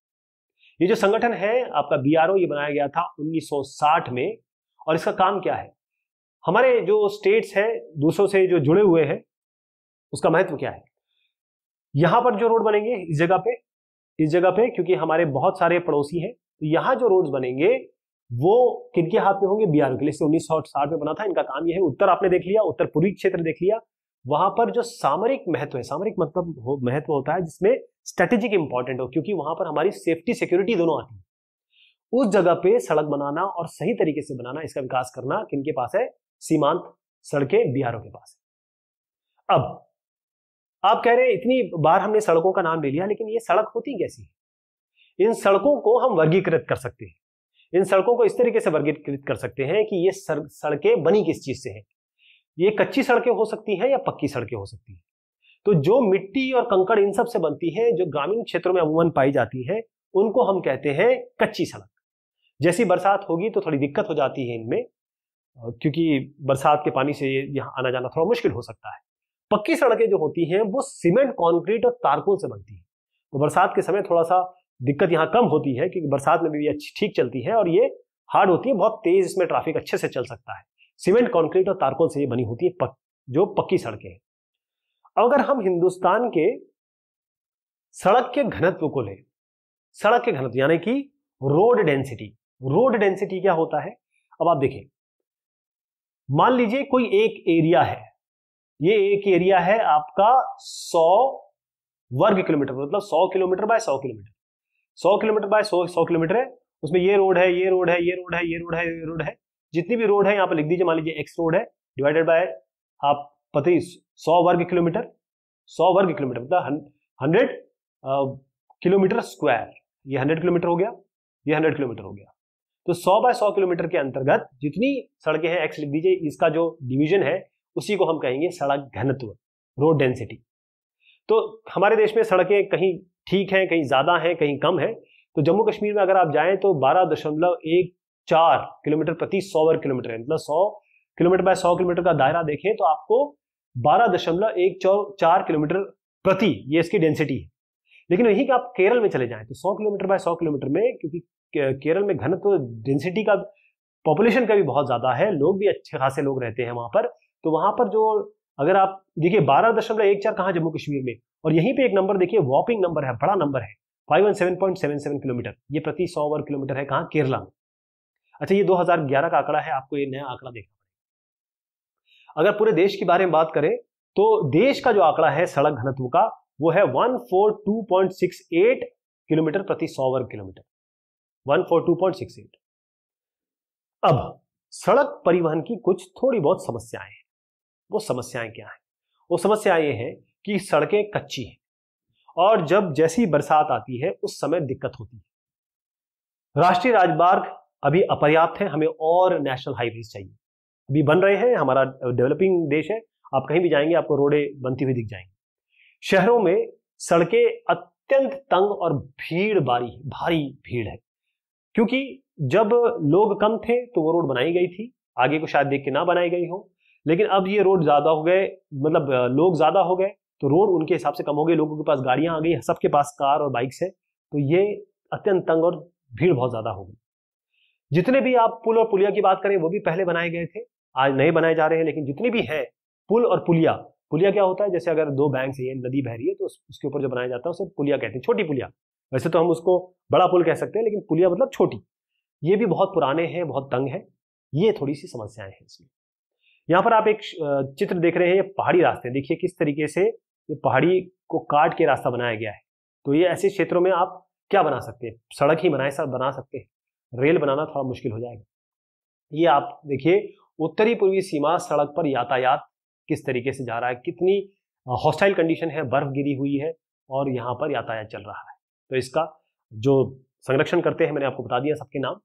ये जो संगठन है आपका बीआरओ ये बनाया गया था 1960 में और इसका काम क्या है हमारे जो स्टेट्स हैं दूसरों से जो जुड़े हुए हैं उसका महत्व क्या है यहां पर जो रोड बनेंगे इस जगह पे इस जगह पे क्योंकि हमारे बहुत सारे पड़ोसी हैं तो यहां जो रोड्स बनेंगे वो किनके हाथ में होंगे बिहार के लिए उन्नीस सौ साठ में बना था इनका काम यह है उत्तर आपने देख लिया उत्तर पूर्वी क्षेत्र देख लिया वहां पर जो सामरिक महत्व है सामरिक मतलब हो, महत्व होता है जिसमें स्ट्रेटेजिक इंपॉर्टेंट हो क्योंकि वहां पर हमारी सेफ्टी सिक्योरिटी दोनों आती है उस जगह पे सड़क बनाना और सही तरीके से बनाना इसका विकास करना किनके पास है सीमांत सड़कें बिहारों के पास है अब आप कह रहे हैं इतनी बार हमने सड़कों का नाम ले लिया लेकिन ये सड़क होती कैसी है इन सड़कों को हम वर्गीकृत कर सकते हैं इन सड़कों को इस तरीके से वर्गीकृत कर सकते हैं कि ये सड़कें बनी किस चीज से हैं ये कच्ची सड़कें हो सकती हैं या पक्की सड़कें हो सकती हैं तो जो मिट्टी और कंकड़ इन सब से बनती है जो ग्रामीण क्षेत्रों में अमूमन पाई जाती है उनको हम कहते हैं कच्ची सड़क जैसी बरसात होगी तो थोड़ी दिक्कत हो जाती है इनमें क्योंकि बरसात के पानी से यहाँ आना जाना थोड़ा मुश्किल हो सकता है पक्की सड़कें जो होती हैं वो सीमेंट कॉन्क्रीट और तारकोल से बनती है तो बरसात के समय थोड़ा सा दिक्कत यहाँ कम होती है क्योंकि बरसात में भी ये अच्छी ठीक चलती है और ये हार्ड होती है बहुत तेज इसमें ट्रैफिक अच्छे से चल सकता है सीमेंट कॉन्क्रीट और तारकोल से ये बनी होती है पक, जो पक्की सड़कें हैं अगर हम हिंदुस्तान के सड़क के घनत्व को लें सड़क के घनत्व यानी कि रोड डेंसिटी रोड डेंसिटी क्या होता है अब आप देखें मान लीजिए कोई एक एरिया है ये एक एरिया है आपका 100 वर्ग किलोमीटर मतलब 100 kilometre by 100 kilometre 100 kilometre by 100 100 kilometre है उसमें ये रोड है ये रोड है ये रोड है ये रोड है ये रोड है जितनी भी रोड है यहाँ पर लिख दीजिए मान लीजिए एक्स रोड है डिवाइडेड बाय आप पति सौ वर्ग किलोमीटर सौ वर्ग किलोमीटर मतलब हंड्रेड किलोमीटर स्क्वायर ये हंड्रेड किलोमीटर हो गया ये हंड्रेड किलोमीटर हो गया तो सौ बाय सौ किलोमीटर के अंतर्गत जितनी सड़कें हैं एक्स लिख दीजिए इसका जो डिवीजन है उसी को हम कहेंगे सड़क घनत्व रोड डेंसिटी तो हमारे देश में सड़कें कहीं ठीक हैं कहीं ज़्यादा हैं कहीं कम हैं तो जम्मू कश्मीर में अगर आप जाएं तो बारह दशमलव एक चार किलोमीटर प्रति सौ वर्ग किलोमीटर है मतलब सौ किलोमीटर बाय सौ किलोमीटर का दायरा देखें तो आपको बारह दशमलव एक चार किलोमीटर प्रति ये इसकी डेंसिटी है लेकिन वहीं कि आप केरल में चले जाएं तो 100 किलोमीटर बाय 100 किलोमीटर में क्योंकि केरल में घनत्व डेंसिटी का पॉपुलेशन का भी बहुत ज़्यादा है लोग भी अच्छे खासे लोग रहते हैं वहाँ पर तो वहां पर जो अगर आप देखिए बारह दशमलव एक चार कहाँ जम्मू कश्मीर में और यहीं पे एक नंबर देखिए वॉपिंग नंबर है बड़ा नंबर है five one seven point seven seven kilometre ये प्रति सौ वर्ग किलोमीटर है कहाँ केरला में अच्छा ये दो हजार ग्यारह का आंकड़ा है आपको ये नया आंकड़ा देखना पड़ेगा अगर पूरे देश के बारे में बात करें तो देश का जो आंकड़ा है सड़क घनत्व का वो है one four two point six eight kilometre प्रति सौ वर्ग kilometre one four two point six eight अब सड़क परिवहन की कुछ थोड़ी बहुत समस्याएं वो समस्याएं क्या हैं वो समस्या ये है कि सड़कें कच्ची हैं और जब जैसी बरसात आती है उस समय दिक्कत होती है राष्ट्रीय राजमार्ग अभी अपर्याप्त है हमें और नेशनल हाईवे चाहिए अभी बन रहे हैं हमारा डेवलपिंग देश है आप कहीं भी जाएंगे आपको रोडें बनती हुई दिख जाएंगी शहरों में सड़कें अत्यंत तंग और भीड़ भारी भारी भीड़ है क्योंकि जब लोग कम थे तो वो रोड बनाई गई थी आगे को शायद देख के ना बनाई गई हो लेकिन अब ये रोड ज़्यादा हो गए मतलब लोग ज़्यादा हो गए तो रोड उनके हिसाब से कम हो गए लोगों के पास गाड़ियाँ आ गई सबके पास कार और बाइक्स है तो ये अत्यंत तंग और भीड़ बहुत ज़्यादा होगी जितने भी आप पुल और पुलिया की बात करें वो भी पहले बनाए गए थे आज नए बनाए जा रहे हैं लेकिन जितने भी हैं पुल और पुलिया पुलिया क्या होता है जैसे अगर दो बैंक है नदी बह रही है तो उसके ऊपर जो बनाया जाता है उसे पुलिया कहते हैं छोटी पुलिया वैसे तो हम उसको बड़ा पुल कह सकते हैं लेकिन पुलिया मतलब छोटी ये भी बहुत पुराने हैं बहुत तंग है ये थोड़ी सी समस्याएं हैं इसमें यहाँ पर आप एक चित्र देख रहे हैं ये पहाड़ी रास्ते देखिए किस तरीके से ये पहाड़ी को काट के रास्ता बनाया गया है तो ये ऐसे क्षेत्रों में आप क्या बना सकते हैं सड़क ही बनाए बना सकते हैं रेल बनाना थोड़ा मुश्किल हो जाएगा ये आप देखिए उत्तरी पूर्वी सीमा सड़क पर यातायात किस तरीके से जा रहा है कितनी हॉस्टाइल कंडीशन है बर्फ गिरी हुई है और यहाँ पर यातायात चल रहा है तो इसका जो संरक्षण करते हैं मैंने आपको बता दिया सबके नाम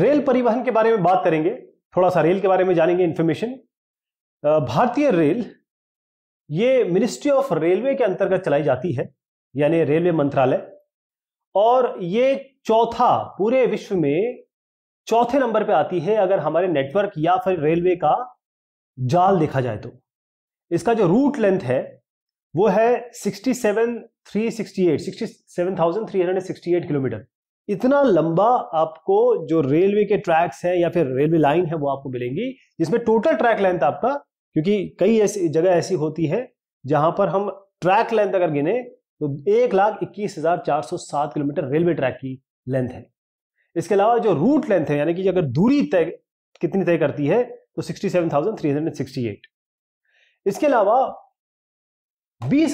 रेल परिवहन के बारे में बात करेंगे थोड़ा सा रेल के बारे में जानेंगे इन्फॉर्मेशन भारतीय रेल ये मिनिस्ट्री ऑफ रेलवे के अंतर्गत चलाई जाती है यानी रेलवे मंत्रालय और ये चौथा पूरे विश्व में चौथे नंबर पे आती है अगर हमारे नेटवर्क या फिर रेलवे का जाल देखा जाए तो इसका जो रूट लेंथ है वो है 67,368 67,368 किलोमीटर इतना लंबा आपको जो रेलवे के ट्रैक्स है या फिर रेलवे लाइन है वो आपको मिलेंगी जिसमें टोटल ट्रैक लेंथ आपका क्योंकि कई ऐसी जगह ऐसी होती है जहां पर हम ट्रैक लेंथ अगर गिने तो एक लाख इक्कीस हजार चार सौ सात किलोमीटर रेलवे ट्रैक की लेंथ है इसके अलावा जो रूट लेंथ है यानी कि अगर दूरी तय कितनी तय करती है तो एट इसके अलावा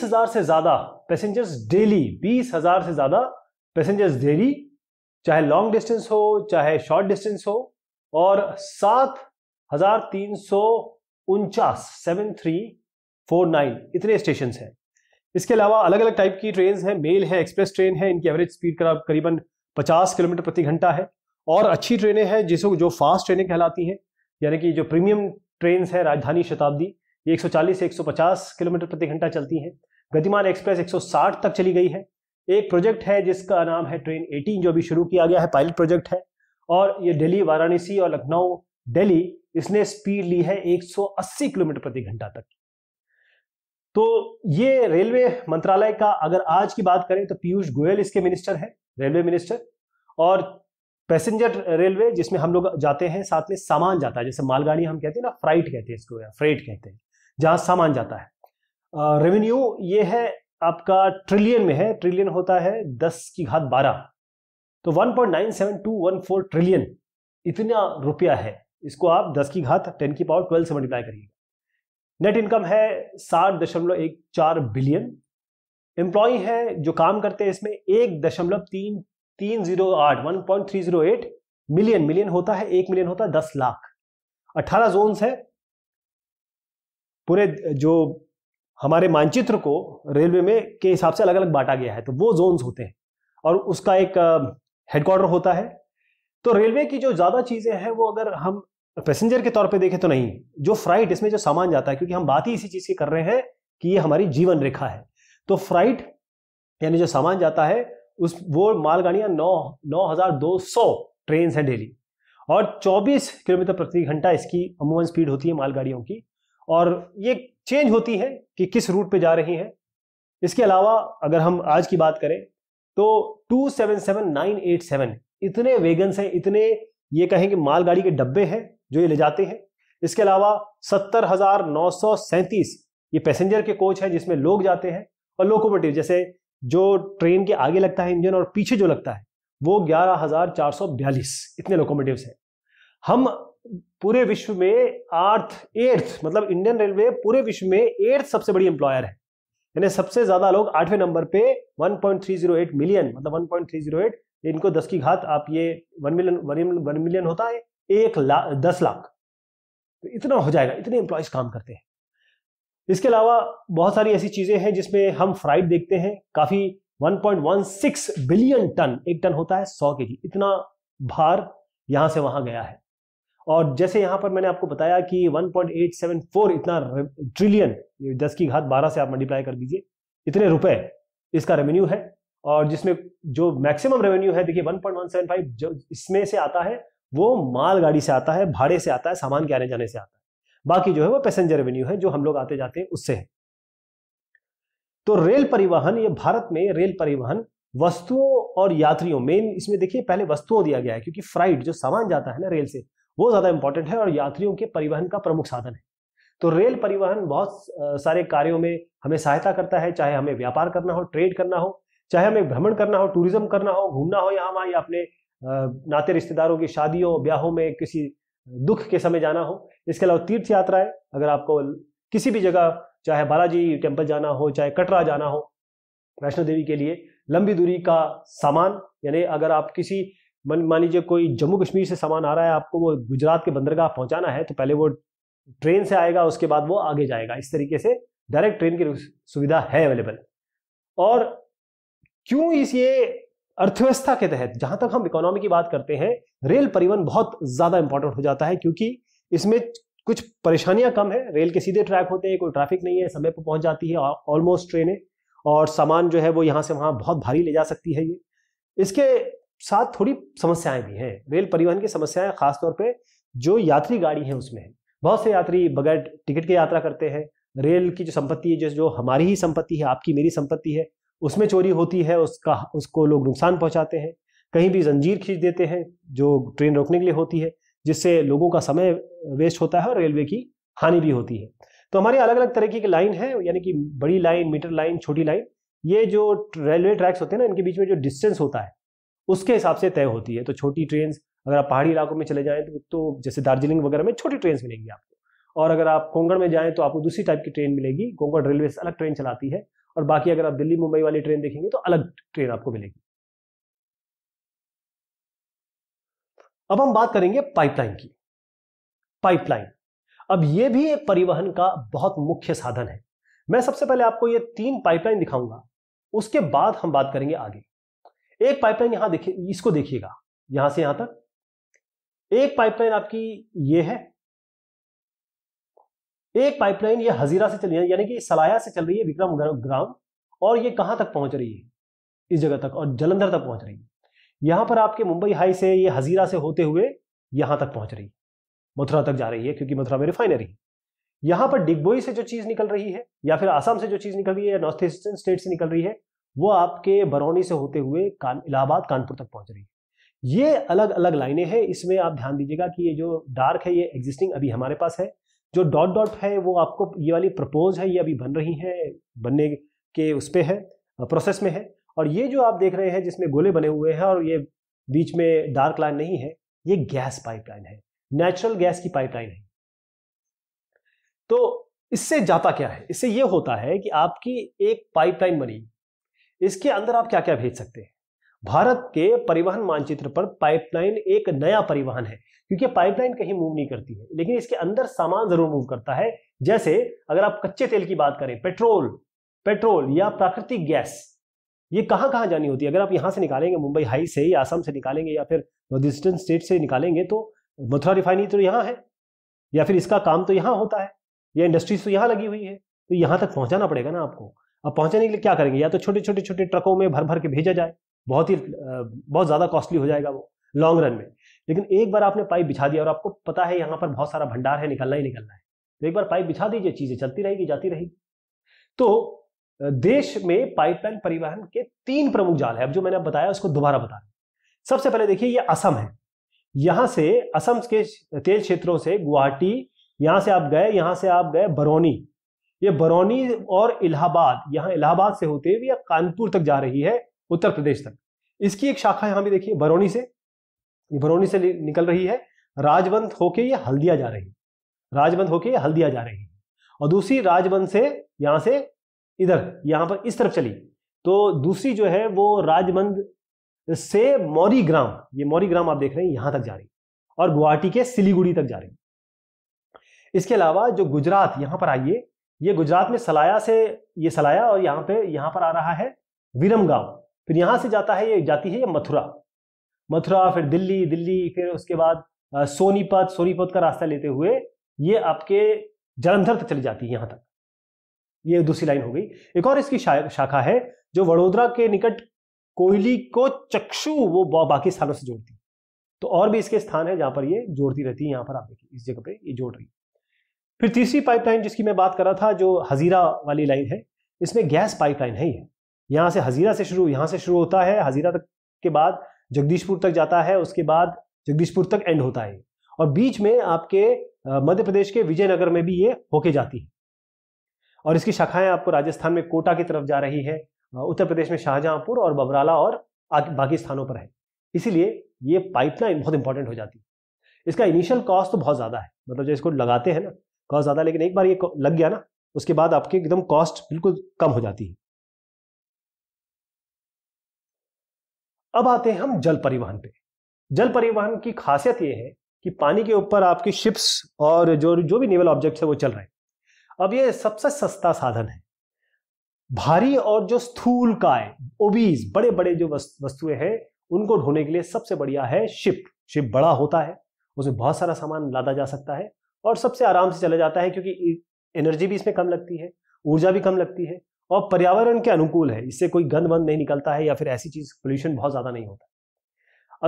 हजार से ज्यादा पैसेंजर्स डेली हजार से ज्यादा पैसेंजर्स डेली चाहे लॉन्ग डिस्टेंस हो चाहे शॉर्ट डिस्टेंस हो और सात हजार तीन सौ उनचास सेवन थ्री फोर नाइन इतने स्टेशन हैं इसके अलावा अलग अलग टाइप की ट्रेन हैं मेल है एक्सप्रेस ट्रेन है इनकी एवरेज स्पीड करीबन पचास किलोमीटर प्रति घंटा है और अच्छी ट्रेनें हैं जिसको जो फास्ट ट्रेनें कहलाती हैं यानी कि जो प्रीमियम ट्रेन है राजधानी शताब्दी ये 140 से 150 किलोमीटर प्रति घंटा चलती हैं गतिमान एक्सप्रेस 160 तक चली गई है एक प्रोजेक्ट है जिसका नाम है ट्रेन 18 जो अभी शुरू किया गया है पायलट प्रोजेक्ट है और ये दिल्ली वाराणसी और लखनऊ दिल्ली इसने स्पीड ली है 180 किलोमीटर प्रति घंटा तक तो ये रेलवे मंत्रालय का अगर आज की बात करें तो पीयूष गोयल इसके मिनिस्टर है रेलवे मिनिस्टर और पैसेंजर रेलवे जिसमें हम लोग जाते हैं साथ में सामान जाता है जैसे मालगाड़ी हम कहते हैं ना फ्राइट कहते हैं इसको फ्रेट कहते हैं जहां सामान जाता है रेवेन्यू ये है आपका ट्रिलियन में है ट्रिलियन होता है दस की घात बारह तो फोर ट्रिलियन इतना रुपया है इसको आप दस की घात टेन की पावर ट्वेल्व से मल्टीप्लाई करिए नेट इनकम है साठ दशमलव एक चार बिलियन एम्प्लॉय है जो काम करते हैं इसमें एक दशमलव तीन तीन जीरो आठ one point three zero eight million million होता है एक मिलियन होता है दस लाख अट्ठारह जोन्स है पूरे जो हमारे मानचित्र को रेलवे में के हिसाब से अलग अलग बांटा गया है तो वो जोन्स होते हैं और उसका एक हेडक्वार्टर होता है तो रेलवे की जो ज़्यादा चीज़ें हैं वो अगर हम पैसेंजर के तौर पे देखें तो नहीं जो फ्राइट इसमें जो सामान जाता है क्योंकि हम बात ही इसी चीज़ की कर रहे हैं कि ये हमारी जीवन रेखा है तो फ्राइट यानी जो सामान जाता है उस वो मालगाड़ियाँ नौ नौ हज़ार दो सौ ट्रेन हैं डेली और 24 किलोमीटर प्रति घंटा इसकी अमूमन स्पीड होती है मालगाड़ियों की और ये चेंज होती है कि किस रूट पे जा रही हैं इसके अलावा अगर हम आज की बात करें तो 277987 इतने वेगन हैं इतने ये कहें कि मालगाड़ी के डब्बे हैं जो ये ले जाते हैं इसके अलावा सत्तर हजार नौ सौ ये पैसेंजर के कोच हैं जिसमें लोग जाते हैं और लोकोमोटिव जैसे जो ट्रेन के आगे लगता है इंजन और पीछे जो लगता है वो ग्यारह हजार चार सौ बयालीस इतने लोकोमोटिव हैं हम पूरे विश्व में आर्थ एर्थ मतलब इंडियन रेलवे पूरे विश्व में एर्थ सबसे बड़ी एम्प्लॉयर है यानी सबसे ज्यादा लोग आठवें नंबर पे 1.308 मिलियन मतलब 1.308 इनको दस की घात आप ये वन मिलियन वन मिलियन होता है एक लाख दस लाख तो इतना हो जाएगा इतने एम्प्लॉयज काम करते हैं इसके अलावा बहुत सारी ऐसी चीजें हैं जिसमें हम फ्राइड देखते हैं काफी 1.16 बिलियन टन एक टन होता है 100 के इतना भार यहां से वहां गया है और जैसे यहाँ पर मैंने आपको बताया कि 1.874 इतना ट्रिलियन दस की घात बारह से आप मल्टीप्लाई कर दीजिए इतने रुपए इसका रेवेन्यू है और जिसमें जो मैक्सिमम रेवेन्यू है देखिए 1.175 जो इसमें से आता है वो मालगाड़ी से आता है भाड़े से आता है सामान के आने जाने से आता है बाकी जो है वो पैसेंजर रेवेन्यू है जो हम लोग आते जाते हैं उससे है तो रेल परिवहन ये भारत में रेल परिवहन वस्तुओं और यात्रियों मेन इसमें देखिए पहले वस्तुओं दिया गया है क्योंकि फ्राइट जो सामान जाता है ना रेल से वो ज़्यादा इंपॉर्टेंट है और यात्रियों के परिवहन का प्रमुख साधन है तो रेल परिवहन बहुत सारे कार्यों में हमें सहायता करता है चाहे हमें व्यापार करना हो ट्रेड करना हो चाहे हमें भ्रमण करना हो टूरिज्म करना हो घूमना हो यहाँ वहाँ या अपने नाते रिश्तेदारों की शादियों ब्याहों में किसी दुख के समय जाना हो इसके अलावा तीर्थ यात्राएं अगर आपको किसी भी जगह चाहे बालाजी टेम्पल जाना हो चाहे कटरा जाना हो वैष्णो देवी के लिए लंबी दूरी का सामान यानी अगर आप किसी मान लीजिए कोई जम्मू कश्मीर से सामान आ रहा है आपको वो गुजरात के बंदरगाह पहुंचाना है तो पहले वो ट्रेन से आएगा उसके बाद वो आगे जाएगा इस तरीके से डायरेक्ट ट्रेन की सुविधा है अवेलेबल और क्यों इस ये अर्थव्यवस्था के तहत जहां तक हम इकोनॉमी की बात करते हैं रेल परिवहन बहुत ज्यादा इंपॉर्टेंट हो जाता है क्योंकि इसमें कुछ परेशानियां कम है रेल के सीधे ट्रैक होते हैं कोई ट्रैफिक नहीं है समय पर पहुंच जाती है ऑलमोस्ट ट्रेनें और सामान जो है वो यहाँ से वहाँ बहुत भारी ले जा सकती है ये इसके साथ थोड़ी समस्याएं भी हैं रेल परिवहन की समस्याएं खासतौर पे जो यात्री गाड़ी है उसमें बहुत से यात्री बगैर टिकट के यात्रा करते हैं रेल की जो संपत्ति है जो हमारी ही संपत्ति है आपकी मेरी संपत्ति है उसमें चोरी होती है उसका उसको लोग नुकसान पहुंचाते हैं कहीं भी जंजीर खींच देते हैं जो ट्रेन रोकने के लिए होती है जिससे लोगों का समय वेस्ट होता है और रेलवे की हानि भी होती है तो हमारी अलग अलग तरीके की लाइन है यानी कि बड़ी लाइन मीटर लाइन छोटी लाइन ये जो रेलवे ट्रैक्स होते हैं ना इनके बीच में जो डिस्टेंस होता है उसके हिसाब से तय होती है तो छोटी ट्रेन अगर आप पहाड़ी इलाकों में चले जाएं तो, तो जैसे दार्जिलिंग वगैरह में छोटी ट्रेन मिलेंगी आपको और अगर आप कोंगड़ में जाएं तो आपको दूसरी टाइप की ट्रेन मिलेगी कोंगड़ रेलवे अलग ट्रेन चलाती है और बाकी अगर आप दिल्ली मुंबई वाली ट्रेन देखेंगे तो अलग ट्रेन आपको मिलेगी अब हम बात करेंगे पाइपलाइन की पाइपलाइन अब ये भी एक परिवहन का बहुत मुख्य साधन है मैं सबसे पहले आपको ये तीन पाइपलाइन दिखाऊंगा उसके बाद हम बात करेंगे आगे एक पाइपलाइन यहां देखिए इसको देखिएगा यहां से यहां तक एक पाइपलाइन आपकी ये है एक पाइपलाइन ये हजीरा से चल रही है यानी कि सलाया से चल रही है विक्रम ग्राम और ये कहां तक पहुंच रही है इस जगह तक और जलंधर तक पहुंच रही है यहां पर आपके मुंबई हाई से ये हजीरा से होते हुए यहां तक पहुंच रही है मथुरा तक जा रही है क्योंकि मथुरा में रिफाइनरी है यहां पर डिगबोई से जो चीज निकल रही है या फिर आसाम से जो चीज निकल रही है या नॉर्थ ईस्टर्न स्टेट से निकल रही है वो आपके बरौनी से होते हुए कान इलाहाबाद कानपुर तक पहुंच रही है ये अलग अलग लाइनें हैं इसमें आप ध्यान दीजिएगा कि ये जो डार्क है ये एग्जिस्टिंग अभी हमारे पास है जो डॉट डॉट है वो आपको ये वाली प्रपोज है ये अभी बन रही है बनने के उस पर है प्रोसेस में है और ये जो आप देख रहे हैं जिसमें गोले बने हुए हैं और ये बीच में डार्क लाइन नहीं है ये गैस पाइपलाइन है नेचुरल गैस की पाइपलाइन है तो इससे जाता क्या है इससे ये होता है कि आपकी एक पाइपलाइन बनी इसके अंदर आप क्या क्या भेज सकते हैं भारत के परिवहन मानचित्र पर पाइपलाइन एक नया परिवहन है क्योंकि पाइपलाइन कहीं मूव नहीं करती है लेकिन इसके अंदर सामान जरूर मूव करता है जैसे अगर आप कच्चे तेल की बात करें पेट्रोल पेट्रोल या प्राकृतिक गैस ये कहां कहाँ जानी होती है अगर आप यहां से निकालेंगे मुंबई हाई से या आसाम से निकालेंगे या फिर ईस्टर्न स्टेट से निकालेंगे तो मथुरा रिफाइनरी तो यहाँ है या फिर इसका काम तो यहां होता है या इंडस्ट्रीज तो यहां लगी हुई है तो यहां तक पहुंचाना पड़ेगा ना आपको अब पहुंचाने के लिए क्या करेंगे या तो छोटे छोटे छोटे ट्रकों में भर भर के भेजा जाए बहुत ही बहुत ज़्यादा कॉस्टली हो जाएगा वो लॉन्ग रन में लेकिन एक बार आपने पाइप बिछा दिया और आपको पता है यहाँ पर बहुत सारा भंडार है निकलना ही निकलना है तो एक बार पाइप बिछा दीजिए चीज़ें चलती रहेगी जाती रहेगी तो देश में पाइपलाइन परिवहन के तीन प्रमुख जाल है अब जो मैंने बताया उसको दोबारा बता रहे सबसे पहले देखिए ये असम है यहां से असम के तेल क्षेत्रों से गुवाहाटी यहां से आप गए यहां से आप गए बरौनी ये बरौनी और इलाहाबाद यहाँ इलाहाबाद से होते हुए यह कानपुर तक जा रही है उत्तर प्रदेश तक इसकी एक शाखा यहाँ भी देखिए बरौनी से ये बरौनी से निकल रही है राजवंत होके ये हल्दिया जा रही है राजवंत होके ये हल्दिया जा रही है और दूसरी राजवंत से यहाँ से इधर यहाँ पर इस तरफ चली तो दूसरी जो है वो राजवंत से मौरी ग्राम ये मौरी ग्राम आप देख रहे हैं यहाँ तक जा रही है और गुवाहाटी के सिलीगुड़ी तक जा रही है इसके अलावा जो गुजरात यहाँ पर आइए ये गुजरात में सलाया से ये सलाया और यहाँ पे यहाँ पर आ रहा है गांव फिर यहाँ से जाता है ये जाती है ये मथुरा मथुरा फिर दिल्ली दिल्ली फिर उसके बाद सोनीपत सोनीपत का रास्ता लेते हुए ये आपके जलंधर तक चली जाती है यहाँ तक ये दूसरी लाइन हो गई एक और इसकी शा, शाखा है जो वडोदरा के निकट कोयली को चक्षु वो बाकी स्थानों से जोड़ती है तो और भी इसके स्थान है जहाँ पर ये जोड़ती रहती है यहाँ पर आप देखिए इस जगह पे ये जोड़ रही है फिर तीसरी पाइपलाइन जिसकी मैं बात कर रहा था जो हजीरा वाली लाइन है इसमें गैस पाइपलाइन है ये यहाँ से हजीरा से शुरू यहाँ से शुरू होता है हजीरा तक के बाद जगदीशपुर तक जाता है उसके बाद जगदीशपुर तक एंड होता है और बीच में आपके मध्य प्रदेश के विजयनगर में भी ये होके जाती है और इसकी शाखाएं आपको राजस्थान में कोटा की तरफ जा रही है उत्तर प्रदेश में शाहजहांपुर और बबराला और बाकी स्थानों पर है इसीलिए ये पाइपलाइन बहुत इंपॉर्टेंट हो जाती है इसका इनिशियल कॉस्ट तो बहुत ज़्यादा है मतलब जो इसको लगाते हैं ना कॉस्ट ज़्यादा लेकिन एक बार ये लग गया ना उसके बाद आपकी एकदम कॉस्ट बिल्कुल कम हो जाती है अब आते हैं हम जल परिवहन पे जल परिवहन की खासियत ये है कि पानी के ऊपर आपकी शिप्स और जो जो भी नेवल ऑब्जेक्ट्स है वो चल रहे हैं अब ये सबसे सस्ता साधन है भारी और जो स्थूल काय ओबीज बड़े बड़े जो वस्तुएं हैं उनको ढोने के लिए सबसे बढ़िया है शिप शिप बड़ा होता है उसमें बहुत सारा सामान लादा जा सकता है और सबसे आराम से चला जाता है क्योंकि एनर्जी भी इसमें कम लगती है ऊर्जा भी कम लगती है और पर्यावरण के अनुकूल है इससे कोई गंद बंद नहीं निकलता है या फिर ऐसी चीज पोल्यूशन बहुत ज्यादा नहीं होता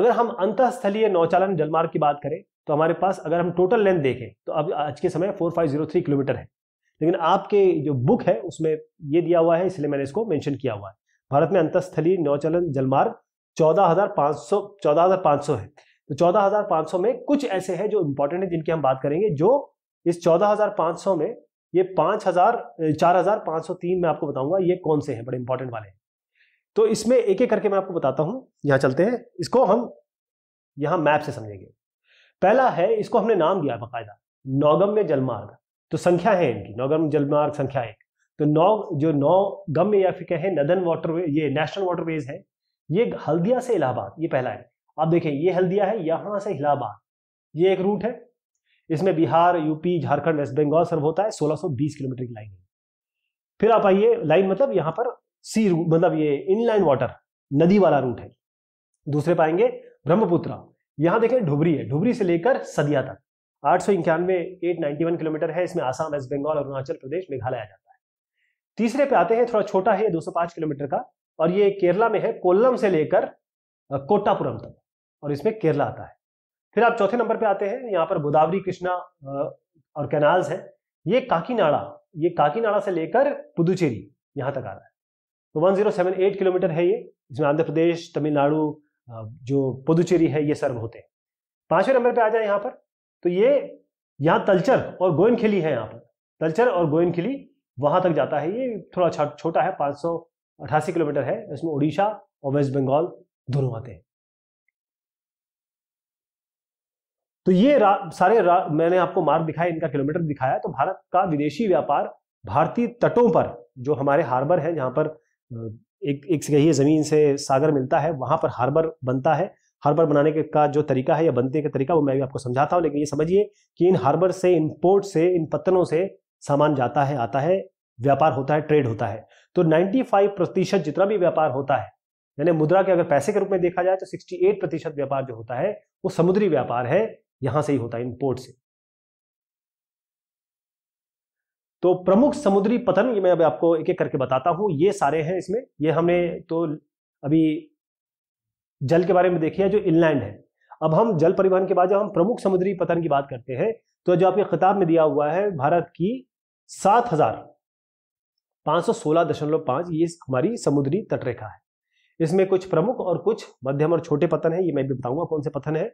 अगर हम अंतस्थलीय नौचालन जलमार्ग की बात करें तो हमारे पास अगर हम टोटल लेंथ देखें तो अब आज के समय four five zero three kilometre है लेकिन आपके जो बुक है उसमें ये दिया हुआ है इसलिए मैंने इसको मेंशन किया हुआ है भारत में अंतस्थलीय नौचालन जलमार्ग चौदह हजार पाँच सौ है तो 14,500 में कुछ ऐसे हैं जो इंपॉर्टेंट है जिनकी हम बात करेंगे जो इस 14,500 में ये 5,000 4,503 में आपको बताऊंगा ये कौन से हैं बड़े इंपॉर्टेंट वाले तो इसमें एक एक करके मैं आपको बताता हूं यहां चलते हैं इसको हम यहां मैप से समझेंगे पहला है इसको हमने नाम दिया बाकायदा नौगम्य जलमार्ग तो संख्या है इनकी नौगम जलमार्ग संख्या एक तो नौ जो नौ गम्य या फिर कहें नदन वाटरवे ये नेशनल वाटरवेज है ये हल्दिया से इलाहाबाद ये पहला है आप देखें ये हल्दिया है यहां से इलाहाबाद ये एक रूट है इसमें Bihar UP Jharkhand West Bengal serve होता है 1620 किलोमीटर की लाइन है फिर आप आइए लाइन मतलब यहां पर सी रूट मतलब ये इनलाइन वाटर नदी वाला रूट है दूसरे पाएंगे ब्रह्मपुत्र यहां देखें ढुबरी है ढुबरी से लेकर सदिया तक आठ सौ इक्यानवे एट नाइन्टी वन किलोमीटर है इसमें आसाम वेस्ट बंगाल अरुणाचल प्रदेश मेघालय आ जाता है तीसरे पे आते हैं थोड़ा छोटा है दो सौ पांच किलोमीटर का और ये केरला में है कोल्लम से लेकर कोटापुरम तक और इसमें केरला आता है फिर आप चौथे नंबर पे आते हैं यहाँ पर गोदावरी कृष्णा और कैनाल्स हैं ये काकीनाड़ा ये काकीनाड़ा से लेकर पुदुचेरी यहाँ तक आ रहा है तो 1078 किलोमीटर है ये इसमें आंध्र प्रदेश तमिलनाडु जो पुदुचेरी है ये सर्व होते हैं पांचवें नंबर पर आ जाए यहाँ पर तो ये यहाँ तलचर और खिली है यहाँ पर तलचर और खिली वहाँ तक जाता है ये थोड़ा छोटा है पाँच किलोमीटर है इसमें उड़ीसा और वेस्ट बंगाल दोनों आते हैं तो ये रा, सारे रा, मैंने आपको मार्ग दिखाया इनका किलोमीटर दिखाया तो भारत का विदेशी व्यापार भारतीय तटों पर जो हमारे हार्बर है जहाँ पर एक एक कहिए ज़मीन से सागर मिलता है वहां पर हार्बर बनता है हार्बर बनाने के का जो तरीका है या बनते का तरीका वो मैं भी आपको समझाता हूँ लेकिन ये समझिए कि इन हार्बर से इन पोर्ट से इन पत्तनों से सामान जाता है आता है व्यापार होता है ट्रेड होता है तो 95 प्रतिशत जितना भी व्यापार होता है यानी मुद्रा के अगर पैसे के रूप में देखा जाए तो 68 प्रतिशत व्यापार जो होता है वो समुद्री व्यापार है यहां से ही होता है इम्पोर्ट से तो प्रमुख समुद्री पतन ये मैं अभी आपको एक एक करके बताता हूं ये सारे हैं इसमें ये हमने तो अभी जल के बारे में देखिए जो इनलैंड है अब हम जल परिवहन के बाद जब हम प्रमुख समुद्री पतन की बात करते हैं तो जो आपके खिताब में दिया हुआ है भारत की सात हजार पांच सौ सोलह दशमलव पांच ये हमारी समुद्री तटरेखा है इसमें कुछ प्रमुख और कुछ मध्यम और छोटे पतन है ये मैं भी बताऊंगा कौन से पतन है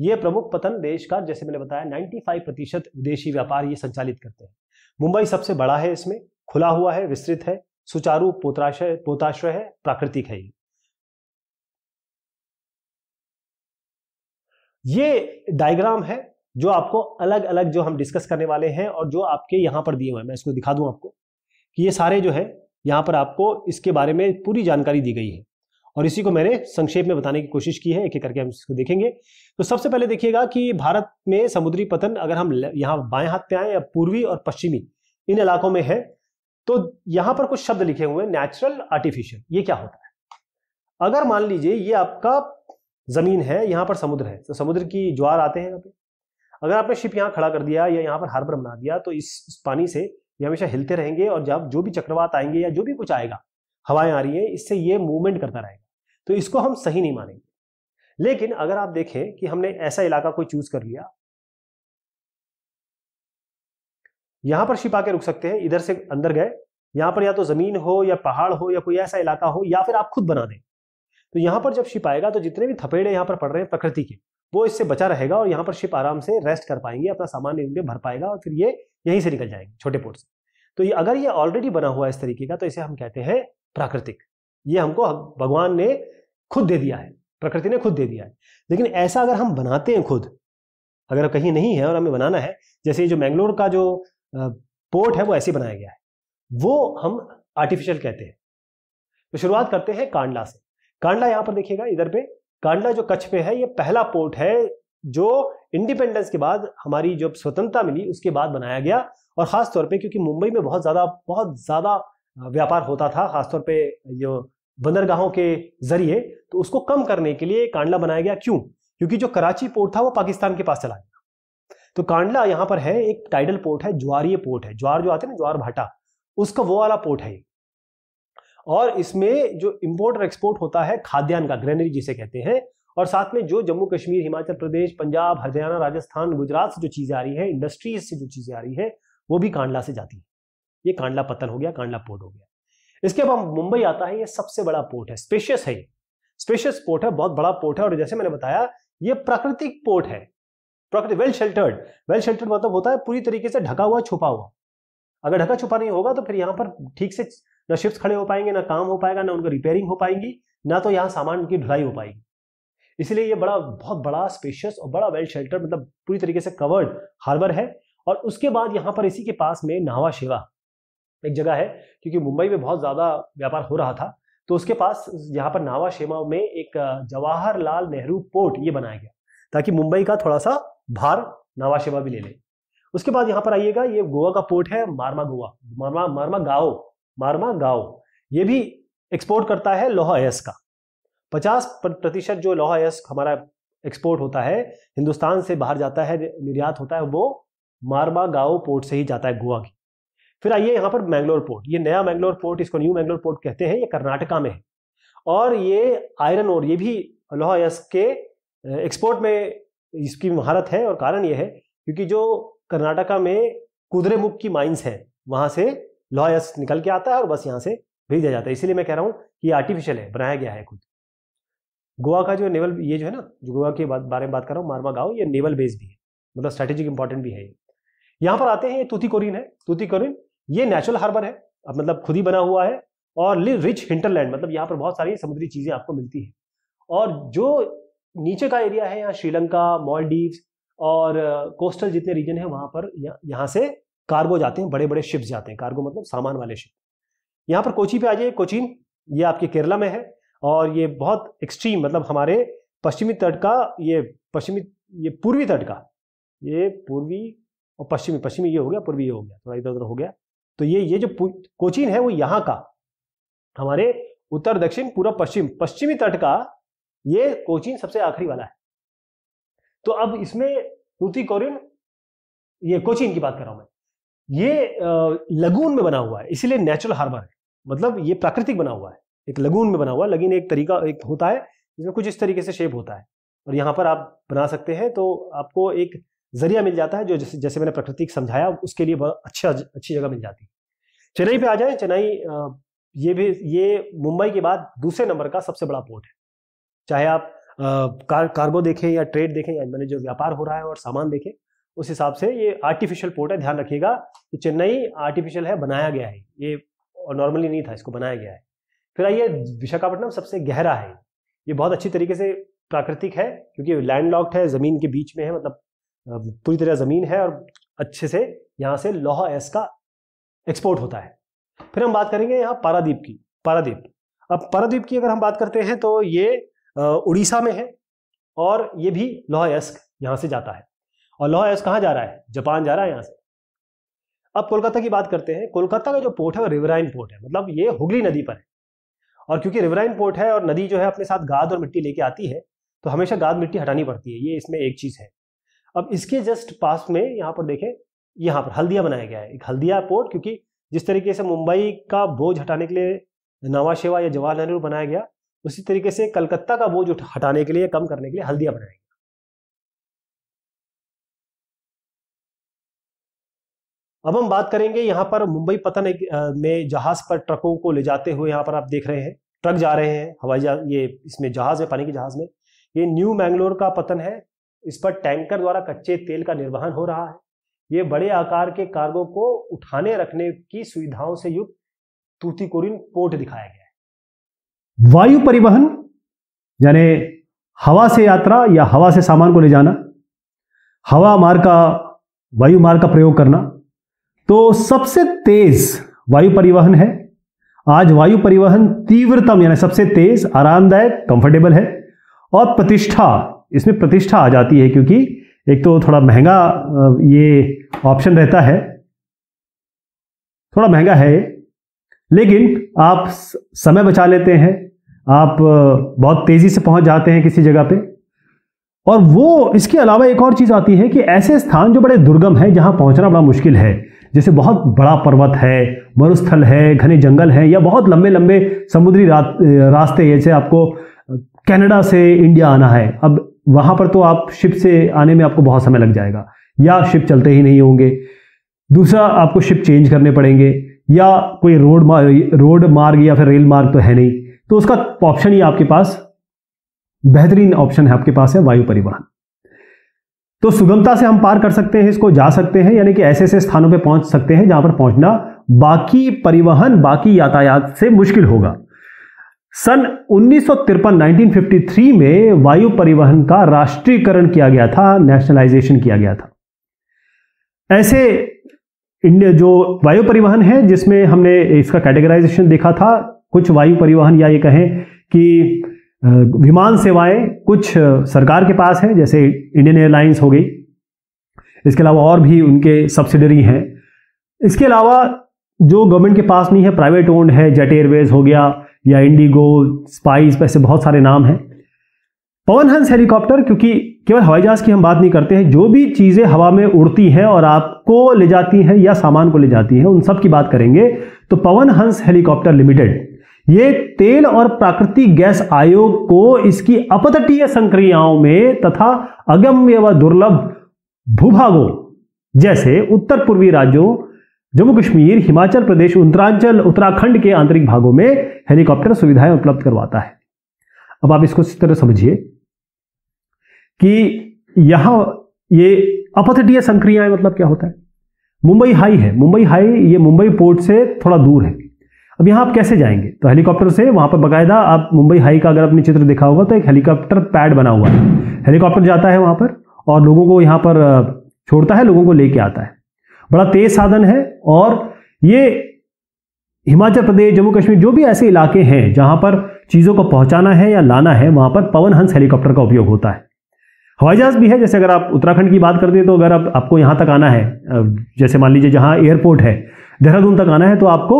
ये प्रमुख पतन देश का जैसे मैंने बताया 95 प्रतिशत विदेशी व्यापार ये संचालित करते हैं मुंबई सबसे बड़ा है इसमें खुला हुआ है विस्तृत है सुचारू पोताश्रय पोताश्रय है प्राकृतिक है ये डायग्राम है जो आपको अलग अलग जो हम डिस्कस करने वाले हैं और जो आपके यहां पर दिए हुए मैं इसको दिखा दूं आपको कि ये सारे जो है यहां पर आपको इसके बारे में पूरी जानकारी दी गई है और इसी को मैंने संक्षेप में बताने की कोशिश की है एक एक करके हम इसको देखेंगे तो सबसे पहले देखिएगा कि भारत में समुद्री पतन अगर हम यहाँ बाएं हाथ पे आए या पूर्वी और पश्चिमी इन इलाकों में है तो यहां पर कुछ शब्द लिखे हुए नेचुरल आर्टिफिशियल ये क्या होता है अगर मान लीजिए ये आपका जमीन है यहां पर समुद्र है तो समुद्र की ज्वार आते हैं यहाँ पे अगर आपने शिप यहाँ खड़ा कर दिया या यहाँ पर हार्बर बना दिया तो इस, इस पानी से ये हमेशा हिलते रहेंगे और जब जो भी चक्रवात आएंगे या जो भी कुछ आएगा हवाएं आ रही है इससे ये मूवमेंट करता रहेगा तो इसको हम सही नहीं मानेंगे लेकिन अगर आप देखें कि हमने ऐसा इलाका कोई चूज कर लिया यहां पर शिपा के रुक सकते हैं इधर से अंदर गए यहां पर या तो जमीन हो या पहाड़ हो या कोई ऐसा इलाका हो या फिर आप खुद बना दें तो यहां पर जब शिप आएगा तो जितने भी थपेड़े यहां पर पड़ रहे हैं प्रकृति के वो इससे बचा रहेगा और यहां पर शिप आराम से रेस्ट कर पाएंगे अपना सामान इनमें भर पाएगा और फिर ये यहीं से निकल जाएंगे छोटे पोर्ट से तो ये अगर ये ऑलरेडी बना हुआ है इस तरीके का तो इसे हम कहते हैं प्राकृतिक ये हमको भगवान ने खुद दे दिया है प्रकृति ने खुद दे दिया है लेकिन ऐसा अगर हम बनाते हैं खुद अगर कहीं नहीं है और हमें बनाना है जैसे जो मैंगलोर का जो पोर्ट है वो ऐसे बनाया गया है वो हम आर्टिफिशियल कहते हैं तो शुरुआत करते हैं कांडला से कांडला यहाँ पर देखिएगा इधर पे कांडला जो कच्छ पे है ये पहला पोर्ट है जो इंडिपेंडेंस के बाद हमारी जो स्वतंत्रता मिली उसके बाद बनाया गया और खास तौर पे क्योंकि मुंबई में बहुत ज्यादा बहुत ज्यादा व्यापार होता था खासतौर पे जो बंदरगाहों के जरिए तो उसको कम करने के लिए कांडला बनाया गया क्यों क्योंकि जो कराची पोर्ट था वो पाकिस्तान के पास चला गया तो कांडला यहाँ पर है एक टाइडल पोर्ट है ज्वारीय पोर्ट है ज्वार जो आते हैं ना ज्वार भाटा उसका वो वाला पोर्ट है और इसमें जो इम्पोर्ट और एक्सपोर्ट होता है खाद्यान्न का ग्रेनरी जिसे कहते हैं और साथ में जो जम्मू कश्मीर हिमाचल प्रदेश पंजाब हरियाणा राजस्थान गुजरात से जो चीज़ें आ रही है इंडस्ट्रीज से जो चीज़ें आ रही है वो भी कांडला से जाती है ये कांडला पतन हो गया कांडला पोर्ट हो गया इसके बाद मुंबई आता है ये सबसे बड़ा पोर्ट है स्पेशियस है ये स्पेशियस पोर्ट है बहुत बड़ा पोर्ट है और जैसे मैंने बताया ये प्राकृतिक पोर्ट है प्रकृति वेल शेल्टर्ड वेल शेल्टर्ड मतलब होता है पूरी तरीके से ढका हुआ छुपा हुआ अगर ढका छुपा नहीं होगा तो फिर यहाँ पर ठीक से न शिफ्ट खड़े हो पाएंगे ना काम हो पाएगा ना उनका रिपेयरिंग हो पाएंगी ना तो यहाँ सामान की ढुलाई हो पाएगी इसलिए ये बड़ा बहुत बड़ा स्पेशियस और बड़ा वेल शेल्टर मतलब पूरी तरीके से कवर्ड हार्बर है और उसके बाद यहाँ पर इसी के पास में नावा शिवा एक जगह है क्योंकि मुंबई में बहुत ज़्यादा व्यापार हो रहा था तो उसके पास यहाँ पर नावा शेमा में एक जवाहरलाल नेहरू पोर्ट ये बनाया गया ताकि मुंबई का थोड़ा सा भार नावा शेमा भी ले ले उसके बाद यहाँ पर आइएगा ये गोवा का पोर्ट है मारमा गोवा मारमा मारमा गाओ मारमा गाओ ये भी एक्सपोर्ट करता है लोहा एस का पचास प्रतिशत जो लोहा एस हमारा एक्सपोर्ट होता है हिंदुस्तान से बाहर जाता है निर्यात होता है वो मारमा गाओ पोर्ट से ही जाता है गोवा की फिर आइए यहाँ पर मैंगलोर पोर्ट ये नया मैंगलोर पोर्ट इसको न्यू मैंगलोर पोर्ट कहते हैं ये कर्नाटका में है और ये आयरन और ये भी लोहा यस के एक्सपोर्ट में इसकी महारत है और कारण ये है क्योंकि जो कर्नाटका में कुदरेमुख की माइंस है वहाँ से लोहा यस निकल के आता है और बस यहाँ से भेजा जाता है इसीलिए मैं कह रहा हूँ कि ये आर्टिफिशियल है बनाया गया है खुद गोवा का जो नेवल ये जो है ना जो गोवा के बारे में बात कर रहा हूँ मारवा गाँव ये नेवल बेस भी है मतलब स्ट्रेटेजिक इंपॉर्टेंट भी है ये यहाँ पर आते हैं ये तूतीकोरिन है तूतीकोरिन ये नेचुरल हार्बर है अब मतलब खुद ही बना हुआ है और रिच हिंटरलैंड मतलब यहाँ पर बहुत सारी समुद्री चीजें आपको मिलती है और जो नीचे का एरिया है यहाँ श्रीलंका मॉलडीव्स और कोस्टल जितने रीजन है वहां पर यहाँ से कार्गो जाते हैं बड़े बड़े शिप्स जाते हैं कार्गो मतलब सामान वाले शिप यहाँ पर कोची पे आ जाइए कोचीन ये आपके केरला में है और ये बहुत एक्सट्रीम मतलब हमारे पश्चिमी तट का ये पश्चिमी ये पूर्वी तट का ये पूर्वी और पश्चिमी पश्चिमी ये हो गया पूर्वी ये हो गया थोड़ा इधर उधर हो गया तो ये ये जो कोचीन है वो यहाँ का हमारे उत्तर दक्षिण पूर्व पश्चिम पश्चिमी तट का ये कोचीन सबसे आखिरी वाला है तो अब इसमें कोरिन ये कोचीन की बात कर रहा हूं मैं ये लगून में बना हुआ है इसीलिए नेचुरल हार्बर है मतलब ये प्राकृतिक बना हुआ है एक लगून में बना हुआ लगीन एक तरीका एक होता है जिसमें कुछ इस तरीके से शेप होता है और यहाँ पर आप बना सकते हैं तो आपको एक जरिया मिल जाता है जो जैसे, जैसे मैंने प्रकृति समझाया उसके लिए बहुत अच्छा अच्छी जगह मिल जाती है चेन्नई पे आ जाए चेन्नई ये भी ये मुंबई के बाद दूसरे नंबर का सबसे बड़ा पोर्ट है चाहे आप कार, कार्गो देखें या ट्रेड देखें या मैंने जो व्यापार हो रहा है और सामान देखें उस हिसाब से ये आर्टिफिशियल पोर्ट है ध्यान रखिएगा कि चेन्नई आर्टिफिशियल है बनाया गया है ये और नॉर्मली नहीं था इसको बनाया गया है फिर आइए विशाखापट्टनम सबसे गहरा है ये बहुत अच्छी तरीके से प्राकृतिक है क्योंकि लैंड लॉक्ड है ज़मीन के बीच में है मतलब पूरी तरह ज़मीन है और अच्छे से यहाँ से लोहा एस का एक्सपोर्ट होता है फिर हम बात करेंगे यहाँ पारादीप की पारादीप अब पारादीप की अगर हम बात करते हैं तो ये उड़ीसा में है और ये भी लोहा एस्क यहाँ से जाता है और लोहा एस्क कहाँ जा रहा है जापान जा रहा है यहाँ से अब कोलकाता की बात करते हैं कोलकाता का जो पोर्ट है वो रिवराइन पोर्ट है मतलब ये हुगली नदी पर है और क्योंकि रिवराइन पोर्ट है और नदी जो है अपने साथ गाद और मिट्टी लेके आती है तो हमेशा गाद मिट्टी हटानी पड़ती है ये इसमें एक चीज़ है अब इसके जस्ट पास में यहाँ पर देखें यहाँ पर हल्दिया बनाया गया है एक हल्दिया पोर्ट क्योंकि जिस तरीके से मुंबई का बोझ हटाने के लिए नवाशेवा या जवाहरलाल नेहरू बनाया गया उसी तरीके से कलकत्ता का बोझ हटाने के लिए कम करने के लिए हल्दिया बनाया गया अब हम बात करेंगे यहाँ पर मुंबई पतन एक, में जहाज पर ट्रकों को ले जाते हुए यहाँ पर आप देख रहे हैं ट्रक जा रहे हैं हवाई जहाज ये इसमें जहाज है पानी के जहाज में ये न्यू मैंगलोर का पतन है इस पर टैंकर द्वारा कच्चे तेल का निर्वहन हो रहा है ये बड़े आकार के कार्गो को उठाने रखने की सुविधाओं से युक्त तूतीकोरिन पोर्ट दिखाया गया है वायु परिवहन यानी हवा से यात्रा या हवा से सामान को ले जाना हवा मार्ग का वायु मार्ग का प्रयोग करना तो सबसे तेज वायु परिवहन है आज वायु परिवहन तीव्रतम यानी सबसे तेज आरामदायक कंफर्टेबल है और प्रतिष्ठा इसमें प्रतिष्ठा आ जाती है क्योंकि एक तो थोड़ा महंगा ये ऑप्शन रहता है थोड़ा महंगा है लेकिन आप समय बचा लेते हैं आप बहुत तेज़ी से पहुंच जाते हैं किसी जगह पे और वो इसके अलावा एक और चीज़ आती है कि ऐसे स्थान जो बड़े दुर्गम है जहां पहुंचना बड़ा मुश्किल है जैसे बहुत बड़ा पर्वत है मरुस्थल है घने जंगल हैं या बहुत लंबे लंबे समुद्री रास्ते जैसे आपको कनाडा से इंडिया आना है अब वहां पर तो आप शिप से आने में आपको बहुत समय लग जाएगा या शिप चलते ही नहीं होंगे दूसरा आपको शिप चेंज करने पड़ेंगे या कोई रोड मार्ग रोड मार्ग या फिर रेल मार्ग तो है नहीं तो उसका ऑप्शन ही आपके पास बेहतरीन ऑप्शन है आपके पास है वायु परिवहन तो सुगमता से हम पार कर सकते हैं इसको जा सकते हैं यानी कि ऐसे ऐसे स्थानों पर पहुंच सकते हैं जहां पर पहुंचना बाकी परिवहन बाकी यातायात से मुश्किल होगा सन उन्नीस 1953 में वायु परिवहन का राष्ट्रीयकरण किया गया था नेशनलाइजेशन किया गया था ऐसे इंडिया जो वायु परिवहन है जिसमें हमने इसका कैटेगराइजेशन देखा था कुछ वायु परिवहन या ये कहें कि विमान सेवाएं कुछ सरकार के पास है जैसे इंडियन एयरलाइंस हो गई इसके अलावा और भी उनके सब्सिडरी हैं इसके अलावा जो गवर्नमेंट के पास नहीं है प्राइवेट ओन्ड है जेट एयरवेज हो गया या इंडिगो स्पाइस ऐसे बहुत सारे नाम हैं पवन हंस हेलीकॉप्टर क्योंकि केवल हवाई जहाज़ की हम बात नहीं करते हैं जो भी चीज़ें हवा में उड़ती हैं और आपको ले जाती हैं या सामान को ले जाती हैं उन सब की बात करेंगे तो पवन हंस हेलीकॉप्टर लिमिटेड ये तेल और प्राकृतिक गैस आयोग को इसकी अपतटीय संक्रियाओं में तथा अगम्य व दुर्लभ भूभागों जैसे उत्तर पूर्वी राज्यों जम्मू कश्मीर हिमाचल प्रदेश उत्तरांचल उत्तराखंड के आंतरिक भागों में हेलीकॉप्टर सुविधाएं उपलब्ध करवाता है अब आप इसको इस तरह समझिए कि यहां ये अपतटीय संक्रियाएं मतलब क्या होता है मुंबई हाई है मुंबई हाई ये मुंबई पोर्ट से थोड़ा दूर है अब यहां आप कैसे जाएंगे तो हेलीकॉप्टर से वहां पर बाकायदा आप मुंबई हाई का अगर आपने चित्र देखा होगा तो एक हेलीकॉप्टर पैड बना हुआ है हेलीकॉप्टर जाता है वहां पर और लोगों को यहां पर छोड़ता है लोगों को लेके आता है बड़ा तेज साधन है और ये हिमाचल प्रदेश जम्मू कश्मीर जो भी ऐसे इलाके हैं जहां पर चीज़ों को पहुंचाना है या लाना है वहां पर पवन हंस हेलीकॉप्टर का उपयोग होता है हवाई जहाज भी है जैसे अगर आप उत्तराखंड की बात करते हैं तो अगर आप आपको यहाँ तक आना है जैसे मान लीजिए जहां एयरपोर्ट है देहरादून तक आना है तो आपको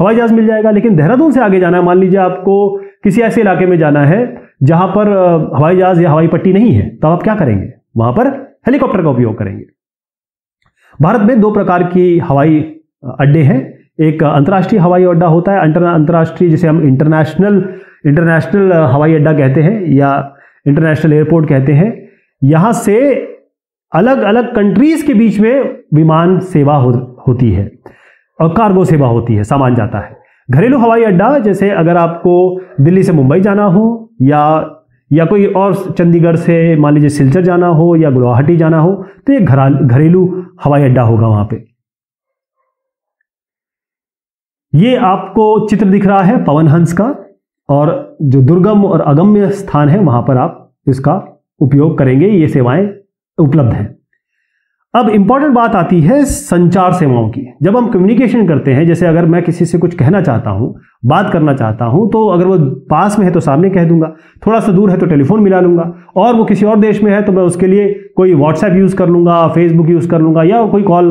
हवाई जहाज मिल जाएगा लेकिन देहरादून से आगे जाना है मान लीजिए आपको किसी ऐसे इलाके में जाना है जहां पर हवाई जहाज या हवाई पट्टी नहीं है तो आप क्या करेंगे वहां पर हेलीकॉप्टर का उपयोग करेंगे भारत में दो प्रकार की हवाई अड्डे हैं एक अंतर्राष्ट्रीय हवाई अड्डा होता है अंतर्राष्ट्रीय जिसे हम इंटरनेशनल इंटरनेशनल हवाई अड्डा कहते हैं या इंटरनेशनल एयरपोर्ट कहते हैं यहाँ से अलग अलग कंट्रीज के बीच में विमान सेवा हो, होती है और कार्गो सेवा होती है सामान जाता है घरेलू हवाई अड्डा जैसे अगर आपको दिल्ली से मुंबई जाना हो या या कोई और चंडीगढ़ से मान लीजिए सिलचर जाना हो या गुवाहाटी जाना हो तो ये घरेलू हवाई अड्डा होगा वहां पे ये आपको चित्र दिख रहा है पवन हंस का और जो दुर्गम और अगम्य स्थान है वहां पर आप इसका उपयोग करेंगे ये सेवाएं उपलब्ध हैं अब इंपॉर्टेंट बात आती है संचार सेवाओं की जब हम कम्युनिकेशन करते हैं जैसे अगर मैं किसी से कुछ कहना चाहता हूं बात करना चाहता हूँ तो अगर वो पास में है तो सामने कह दूंगा थोड़ा सा दूर है तो टेलीफोन मिला लूंगा और वो किसी और देश में है तो मैं उसके लिए कोई व्हाट्सएप यूज़ कर लूँगा फेसबुक यूज़ कर लूँगा या कोई कॉल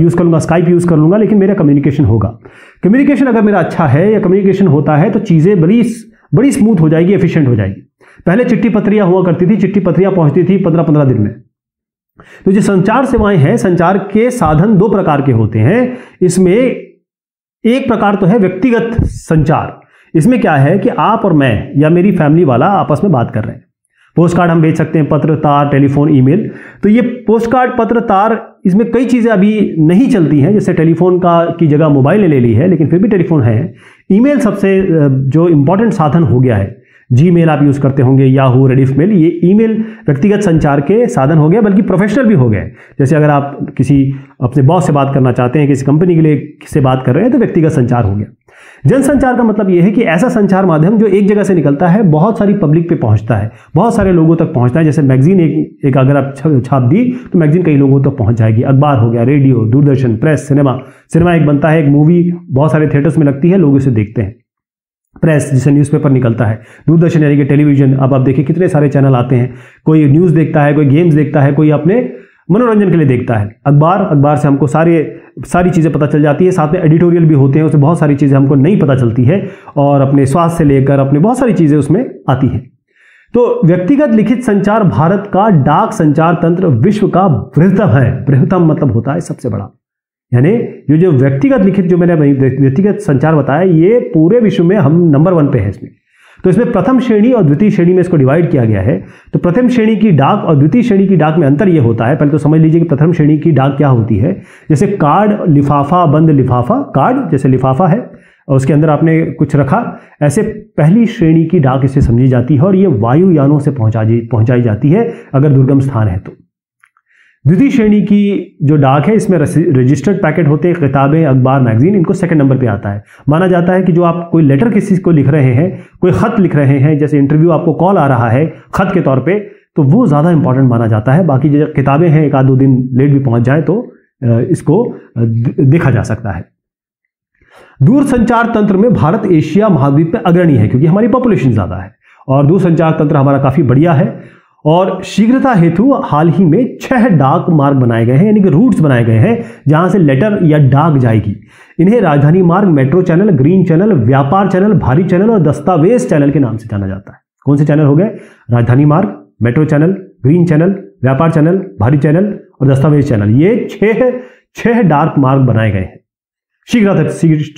यूज़ कर लूँगा स्काइप यूज़ कर लूँगा लेकिन मेरा कम्युनिकेशन होगा कम्युनिकेशन अगर मेरा अच्छा है या कम्युनिकेशन होता है तो चीज़ें बड़ी बड़ी स्मूथ हो जाएगी एफिशिएंट हो जाएगी पहले चिट्ठी पत्रियाँ हुआ करती थी चिट्ठी पत्रियाँ पहुँचती थी पंद्रह पंद्रह दिन में तो जो संचार सेवाएं हैं संचार के साधन दो प्रकार के होते हैं इसमें एक प्रकार तो है व्यक्तिगत संचार इसमें क्या है कि आप और मैं या मेरी फैमिली वाला आपस में बात कर रहे हैं पोस्ट कार्ड हम भेज सकते हैं पत्र तार टेलीफोन ईमेल तो ये पोस्ट कार्ड पत्र तार इसमें कई चीज़ें अभी नहीं चलती हैं जैसे टेलीफोन का की जगह मोबाइल ने ले ली है लेकिन फिर भी टेलीफोन है ईमेल सबसे जो इम्पोर्टेंट साधन हो गया है जी मेल आप यूज़ करते होंगे याहू रेडिफ मेल ये मेल व्यक्तिगत संचार के साधन हो गए बल्कि प्रोफेशनल भी हो गए जैसे अगर आप किसी अपने बॉस से बात करना चाहते हैं किसी कंपनी के लिए से बात कर रहे हैं तो व्यक्तिगत संचार हो गया जनसंचार का मतलब यह है कि ऐसा संचार माध्यम जो एक जगह से निकलता है बहुत सारी पब्लिक पे पहुंचता है बहुत सारे लोगों तक पहुंचता है जैसे मैगजीन एक एक अगर आप छाप दी तो मैगजीन कई लोगों तक पहुंच जाएगी अखबार हो गया radio Doordarshan press cinema cinema एक बनता है एक मूवी बहुत सारे थिएटर्स में लगती है लोग इसे देखते हैं प्रेस जिसे न्यूज़पेपर निकलता है दूरदर्शन यानी कि टेलीविज़न अब आप देखिए कितने सारे चैनल आते हैं कोई न्यूज़ देखता है कोई गेम्स देखता है कोई अपने मनोरंजन के लिए देखता है अखबार अखबार से हमको सारे सारी चीज़ें पता चल जाती है साथ में एडिटोरियल भी होते हैं उसमें बहुत सारी चीज़ें हमको नहीं पता चलती है और अपने स्वास्थ्य से लेकर अपने बहुत सारी चीज़ें उसमें आती हैं तो व्यक्तिगत लिखित संचार भारत का डाक संचार तंत्र विश्व का बृहतम है बृहतम मतलब होता है सबसे बड़ा यानी जो जो व्यक्तिगत लिखित जो मैंने व्यक्तिगत संचार बताया ये पूरे विश्व में हम नंबर वन पे हैं इसमें तो इसमें प्रथम श्रेणी और द्वितीय श्रेणी में इसको डिवाइड किया गया है तो प्रथम श्रेणी की डाक और द्वितीय श्रेणी की डाक में अंतर यह होता है पहले तो समझ लीजिए कि प्रथम श्रेणी की डाक क्या होती है जैसे कार्ड लिफाफा बंद लिफाफा कार्ड जैसे लिफाफा है और उसके अंदर आपने कुछ रखा ऐसे पहली श्रेणी की डाक इसे समझी जाती है और ये वायुयानों से पहुंचा पहुंचाई जाती है अगर दुर्गम स्थान है तो द्वितीय श्रेणी की जो डाक है इसमें रजिस्टर्ड पैकेट होते हैं किताबें अखबार मैगजीन इनको सेकंड नंबर पे आता है माना जाता है कि जो आप कोई लेटर किसी को लिख रहे हैं कोई ख़त लिख रहे हैं जैसे इंटरव्यू आपको कॉल आ रहा है ख़त के तौर पे तो वो ज़्यादा इंपॉर्टेंट माना जाता है बाकी जो किताबें हैं एक आध दो दिन लेट भी पहुँच जाए तो इसको देखा जा सकता है दूरसंचार तंत्र में भारत एशिया महाद्वीप में अग्रणी है क्योंकि हमारी पॉपुलेशन ज़्यादा है और दूरसंचार तंत्र हमारा काफ़ी बढ़िया है और शीघ्रता हेतु हाल ही में छह डाक मार्ग बनाए गए हैं यानी कि रूट्स बनाए गए हैं जहां से लेटर या डाक जाएगी इन्हें राजधानी मार्ग मेट्रो चैनल ग्रीन चैनल व्यापार चैनल भारी चैनल और दस्तावेज चैनल के नाम से जाना जाता है कौन से चैनल हो गए राजधानी मार्ग मेट्रो चैनल ग्रीन चैनल व्यापार चैनल भारी चैनल और दस्तावेज चैनल ये छह छह डार्क मार्ग बनाए गए हैं शीघ्र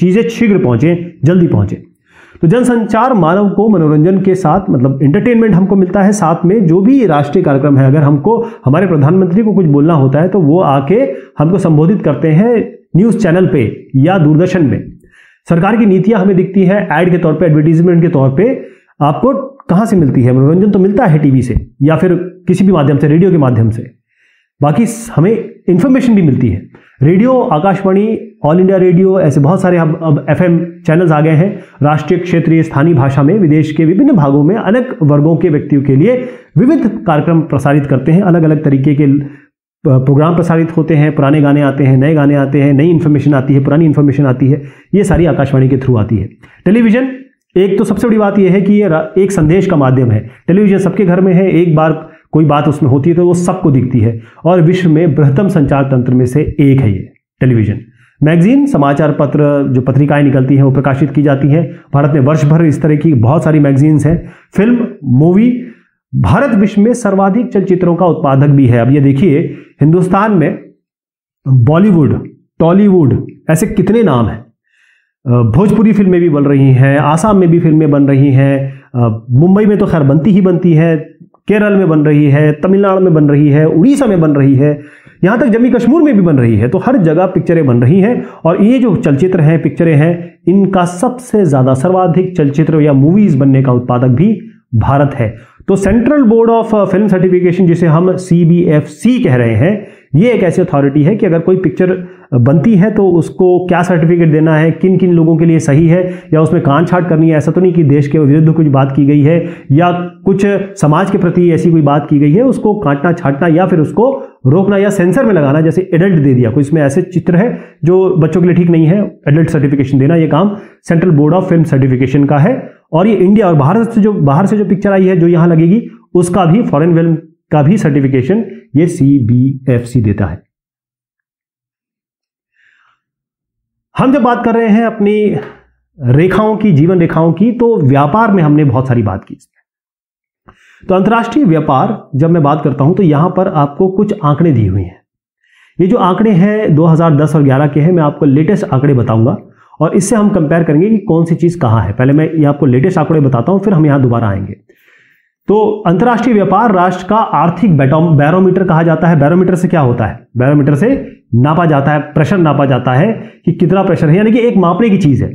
चीज़ें शीघ्र पहुंचे जल्दी पहुंचे तो जनसंचार मानव को मनोरंजन के साथ मतलब एंटरटेनमेंट हमको मिलता है साथ में जो भी राष्ट्रीय कार्यक्रम है अगर हमको हमारे प्रधानमंत्री को कुछ बोलना होता है तो वो आके हमको संबोधित करते हैं न्यूज़ चैनल पे या दूरदर्शन में सरकार की नीतियां हमें दिखती है एड के तौर पे एडवर्टीजमेंट के तौर पे आपको कहाँ से मिलती है मनोरंजन तो मिलता है टीवी से या फिर किसी भी माध्यम से रेडियो के माध्यम से बाकी हमें इंफॉर्मेशन भी मिलती है radio Akashvani All India Radio ऐसे बहुत सारे अब अब एफ चैनल्स आ गए हैं राष्ट्रीय क्षेत्रीय स्थानीय भाषा में विदेश के विभिन्न भागों में अनेक वर्गों के व्यक्तियों के लिए विविध कार्यक्रम प्रसारित करते हैं अलग अलग तरीके के प्रोग्राम प्रसारित होते हैं पुराने गाने आते हैं नए गाने आते हैं नई इन्फॉर्मेशन आती है पुरानी इन्फॉर्मेशन आती है ये सारी आकाशवाणी के थ्रू आती है टेलीविज़न एक तो सबसे बड़ी बात यह है कि ये एक संदेश का माध्यम है टेलीविज़न सबके घर में है एक बार कोई बात उसमें होती है तो वो सबको दिखती है और विश्व में बृहत्तम संचार तंत्र में से एक है ये टेलीविज़न मैगजीन समाचार पत्र जो पत्रिकाएं निकलती हैं वो प्रकाशित की जाती हैं भारत में वर्ष भर इस तरह की बहुत सारी मैगजीन्स हैं फिल्म मूवी भारत विश्व में सर्वाधिक चलचित्रों का उत्पादक भी है अब ये देखिए हिंदुस्तान में बॉलीवुड टॉलीवुड ऐसे कितने नाम हैं भोजपुरी फिल्में भी बन रही हैं आसाम में भी फिल्में बन रही हैं मुंबई में तो खैर बनती ही बनती है केरल में बन रही है तमिलनाडु में बन रही है उड़ीसा में बन रही है यहाँ तक जम्मू कश्मीर में भी बन रही है तो हर जगह पिक्चरें बन रही हैं और ये जो चलचित्र हैं पिक्चरें हैं इनका सबसे ज़्यादा सर्वाधिक चलचित्र या मूवीज़ बनने का उत्पादक भी भारत है तो Central Board of Film Certification जिसे हम सी कह रहे हैं ये एक ऐसी अथॉरिटी है कि अगर कोई पिक्चर बनती है तो उसको क्या सर्टिफिकेट देना है किन किन लोगों के लिए सही है या उसमें कान छाट करनी है ऐसा तो नहीं कि देश के विरुद्ध कुछ बात की गई है या कुछ समाज के प्रति ऐसी कोई बात की गई है उसको काटना छाटना या फिर उसको रोकना या सेंसर में लगाना जैसे एडल्ट दे दिया कोई इसमें ऐसे चित्र है जो बच्चों के लिए ठीक नहीं है एडल्ट सर्टिफिकेशन देना ये काम Central Board of Film Certification का है और ये इंडिया और भारत से जो बाहर से जो पिक्चर आई है जो यहाँ लगेगी उसका भी फॉरेन फिल्म का भी सर्टिफिकेशन ये सी देता है हम जब बात कर रहे हैं अपनी रेखाओं की जीवन रेखाओं की तो व्यापार में हमने बहुत सारी बात की तो अंतर्राष्ट्रीय व्यापार जब मैं बात करता हूं तो यहां पर आपको कुछ आंकड़े दिए हुए हैं ये जो आंकड़े हैं 2010 और 11 के हैं मैं आपको लेटेस्ट आंकड़े बताऊंगा और इससे हम कंपेयर करेंगे कि कौन सी चीज़ कहां है पहले मैं ये आपको लेटेस्ट आंकड़े बताता हूं फिर हम यहां दोबारा आएंगे तो अंतर्राष्ट्रीय व्यापार राष्ट्र का आर्थिक बैरोमीटर कहा जाता है बैरोमीटर से क्या होता है बैरोमीटर से नापा जाता है प्रेशर नापा जाता है कि कितना प्रेशर है यानी कि एक मापने की चीज़ है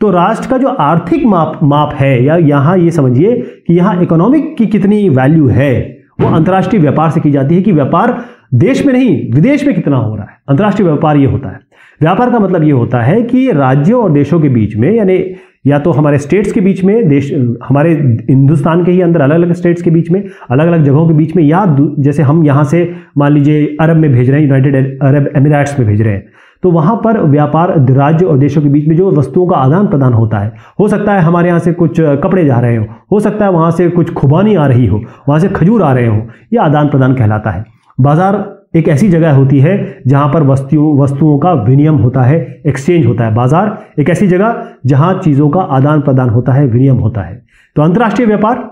तो राष्ट्र का जो आर्थिक माप माप है या यहां ये समझिए कि यहां इकोनॉमिक की कितनी वैल्यू है वो अंतर्राष्ट्रीय व्यापार से की जाती है कि व्यापार देश में नहीं विदेश में कितना हो रहा है अंतर्राष्ट्रीय व्यापार ये होता है व्यापार का मतलब ये होता है कि राज्यों और देशों के बीच में यानी या तो हमारे स्टेट्स के बीच में देश हमारे हिंदुस्तान के ही अंदर अलग अलग स्टेट्स के बीच में अलग अलग जगहों के बीच में या जैसे हम यहाँ से मान लीजिए अरब में भेज रहे हैं यूनाइटेड अरब एमिराट्स में भेज रहे हैं तो वहाँ पर व्यापार राज्य और देशों के बीच में जो वस्तुओं का आदान प्रदान होता है हो सकता है हमारे यहाँ से कुछ कपड़े जा रहे हो हो सकता है वहाँ से कुछ खुबानी आ रही हो वहाँ से खजूर आ रहे हो यह आदान प्रदान कहलाता है बाजार एक ऐसी जगह होती है जहां पर वस्तुओं वस्तुओं का विनियम होता है एक्सचेंज होता है बाजार एक ऐसी जगह जहां चीज़ों का आदान प्रदान होता है विनियम होता है तो अंतर्राष्ट्रीय व्यापार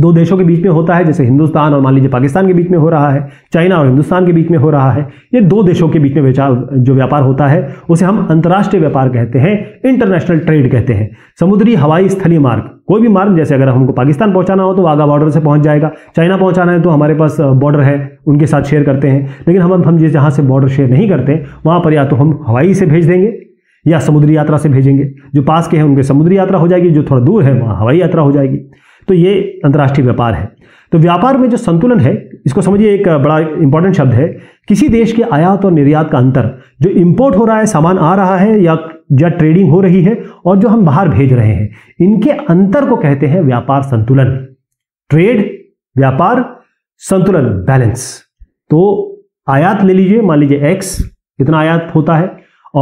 दो देशों के बीच में होता है जैसे हिंदुस्तान और मान लीजिए पाकिस्तान के बीच में हो रहा है चाइना और हिंदुस्तान के बीच में हो रहा है ये दो देशों के बीच में जो व्यापार होता है उसे हम अंतर्राष्ट्रीय व्यापार कहते हैं इंटरनेशनल ट्रेड कहते हैं समुद्री हवाई स्थलीय मार्ग कोई भी मार्ग जैसे अगर हमको पाकिस्तान पहुंचाना हो तो वाघा बॉर्डर से पहुंच जाएगा चाइना पहुंचाना है तो हमारे पास बॉर्डर है उनके साथ शेयर करते हैं लेकिन हम हम जिस जहाँ से बॉर्डर शेयर नहीं करते वहाँ पर या तो हम हवाई से भेज देंगे या समुद्री यात्रा से भेजेंगे जो पास के हैं उनके समुद्री यात्रा हो जाएगी जो थोड़ा दूर है वहाँ हवाई यात्रा हो जाएगी तो ये अंतर्राष्ट्रीय व्यापार है तो व्यापार में जो संतुलन है इसको समझिए एक बड़ा इंपॉर्टेंट शब्द है किसी देश के आयात और निर्यात का अंतर जो इंपोर्ट हो रहा है सामान आ रहा है या या ट्रेडिंग हो रही है और जो हम बाहर भेज रहे हैं इनके अंतर को कहते हैं व्यापार संतुलन ट्रेड व्यापार संतुलन बैलेंस तो आयात ले लीजिए मान लीजिए एक्स इतना आयात होता है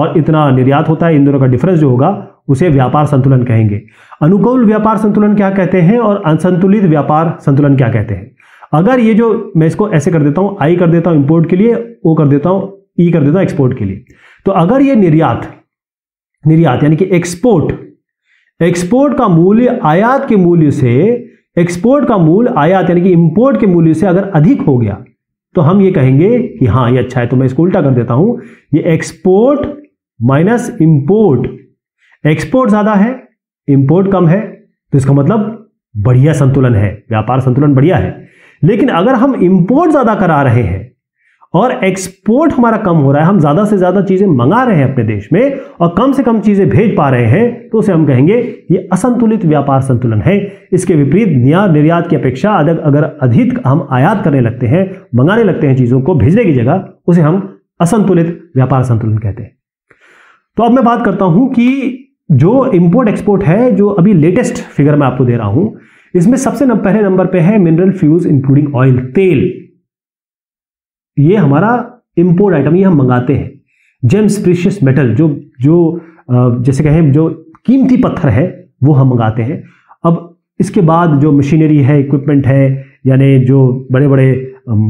और इतना निर्यात होता है इन दोनों का डिफरेंस जो होगा उसे व्यापार संतुलन कहेंगे अनुकूल व्यापार संतुलन क्या कहते हैं और असंतुलित व्यापार संतुलन क्या कहते हैं अगर ये जो मैं इसको ऐसे कर देता हूं आई कर देता हूं इंपोर्ट के लिए ओ कर देता हूं ई e कर देता हूं एक्सपोर्ट के लिए तो अगर ये निर्यात निर्यात यानी कि एक्सपोर्ट एक्सपोर्ट का मूल्य आयात के मूल्य से एक्सपोर्ट का मूल्य आयात यानी कि इंपोर्ट के मूल्य से अगर अधिक हो गया तो हम ये कहेंगे कि हाँ ये अच्छा है तो मैं इसको उल्टा कर देता हूं ये एक्सपोर्ट माइनस इंपोर्ट एक्सपोर्ट ज्यादा है इंपोर्ट कम है तो इसका मतलब बढ़िया संतुलन है व्यापार संतुलन बढ़िया है लेकिन अगर हम इंपोर्ट ज़्यादा करा रहे हैं और एक्सपोर्ट हमारा कम हो रहा है हम ज़्यादा से ज़्यादा चीज़ें मंगा रहे हैं अपने देश में और कम से कम चीज़ें भेज पा रहे हैं तो उसे हम कहेंगे ये असंतुलित व्यापार संतुलन है इसके विपरीत न्याय निर्यात की अपेक्षा अगर अधिक हम आयात करने लगते हैं मंगाने लगते हैं चीज़ों को भेजने की जगह उसे हम असंतुलित व्यापार संतुलन कहते हैं तो अब मैं बात करता हूं कि जो इम्पोर्ट एक्सपोर्ट है जो अभी लेटेस्ट फिगर मैं आपको दे रहा हूं इसमें सबसे नम, पहले नंबर पे है मिनरल फ्यूज इंक्लूडिंग ऑयल तेल ये हमारा इंपोर्ट आइटम ये हम मंगाते हैं जेम्स प्रीशियस मेटल जो जो जैसे कहें जो कीमती पत्थर है वो हम मंगाते हैं अब इसके बाद जो मशीनरी है इक्विपमेंट है यानी जो बड़े बड़े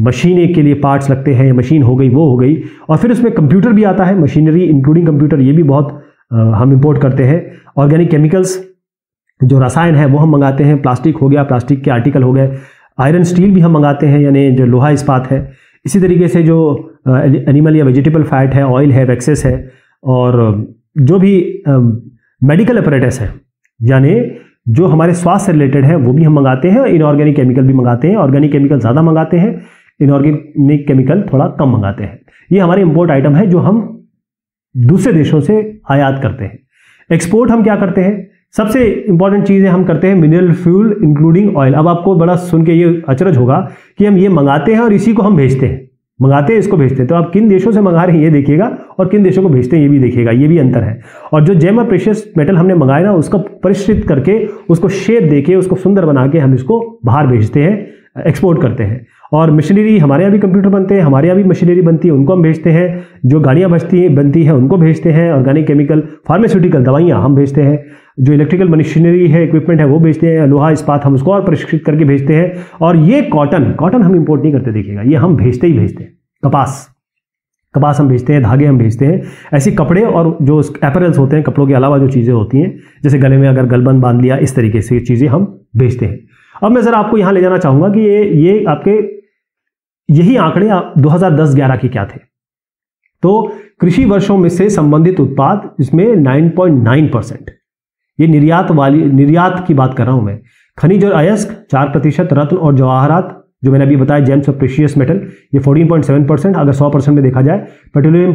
मशीने के लिए पार्ट्स लगते हैं मशीन हो गई वो हो गई और फिर उसमें कंप्यूटर भी आता है मशीनरी इंक्लूडिंग कंप्यूटर ये भी बहुत हम इम्पोर्ट करते हैं ऑर्गेनिक केमिकल्स जो रसायन है वो हम मंगाते हैं प्लास्टिक हो गया प्लास्टिक के आर्टिकल हो गए आयरन स्टील भी हम मंगाते हैं यानी जो लोहा इस्पात है इसी तरीके से जो एनिमल या वेजिटेबल फैट है ऑयल है वैक्सेस है और जो भी मेडिकल अपरेटस है यानी जो हमारे स्वास्थ्य से रिलेटेड है वो भी हम मंगाते हैं इनऑर्गेनिक केमिकल भी मंगाते हैं ऑर्गेनिक केमिकल ज़्यादा मंगाते हैं इनऑर्गेनिक केमिकल थोड़ा कम मंगाते हैं ये हमारे इम्पोर्ट आइटम है जो हम दूसरे देशों से आयात करते हैं एक्सपोर्ट हम क्या करते हैं सबसे इंपॉर्टेंट चीज़ें हम करते हैं मिनरल फ्यूल इंक्लूडिंग ऑयल अब आपको बड़ा सुन के ये अचरज होगा कि हम ये मंगाते हैं और इसी को हम भेजते हैं मंगाते हैं इसको भेजते हैं तो आप किन देशों से मंगा रहे हैं ये देखिएगा और किन देशों को भेजते हैं ये भी देखिएगा ये भी अंतर है और जो जेम और प्रेशियस मेटल हमने मंगाया ना उसको परिश्रित करके उसको शेप देके उसको सुंदर बना के हम इसको बाहर भेजते हैं एक्सपोर्ट करते हैं और मशीनरी हमारे यहाँ भी कंप्यूटर बनते हैं हमारे यहाँ भी मशीनरी बनती है उनको हम भेजते हैं जो गाड़ियाँ बचती बनती हैं उनको भेजते हैं ऑर्गेनिक केमिकल फार्मास्यूटिकल दवाइयाँ हम भेजते हैं जो इलेक्ट्रिकल मशीनरी है इक्विपमेंट है वो भेजते हैं लोहा इस्पात हम उसको और प्रशिक्षित करके भेजते हैं और ये कॉटन कॉटन हम इम्पोर्ट नहीं करते देखिएगा ये हम भेजते ही भेजते हैं कपास कपास हम भेजते हैं धागे हम भेजते हैं ऐसे कपड़े और जो एपरल्स होते हैं कपड़ों के अलावा जो चीज़ें होती हैं जैसे गले में अगर गलबंद बांध लिया इस तरीके से चीज़ें हम भेजते हैं अब मैं ज़रा आपको यहाँ ले जाना चाहूँगा कि ये ये आपके यही आंकड़े 2010-11 के क्या थे तो कृषि वर्षों में से संबंधित उत्पाद इसमें 9.9 परसेंट ये निर्यात वाली निर्यात की बात कर रहा हूं मैं खनिज और अयस्क चार प्रतिशत रत्न और जवाहरात जो मैंने अभी बताया जेम्स और प्रेशियस मेटल ये 14.7 परसेंट अगर 100 परसेंट में देखा जाए पेट्रोलियम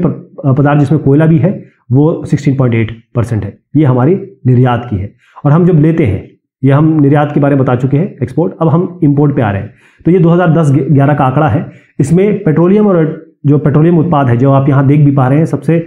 पदार्थ जिसमें कोयला भी है वो 16.8 परसेंट है ये हमारी निर्यात की है और हम जब लेते हैं ये हम निर्यात के बारे में बता चुके हैं एक्सपोर्ट अब हम इम्पोर्ट पे आ रहे हैं तो ये 2010-11 का आंकड़ा है इसमें पेट्रोलियम और जो पेट्रोलियम उत्पाद है जो आप यहाँ देख भी पा रहे हैं सबसे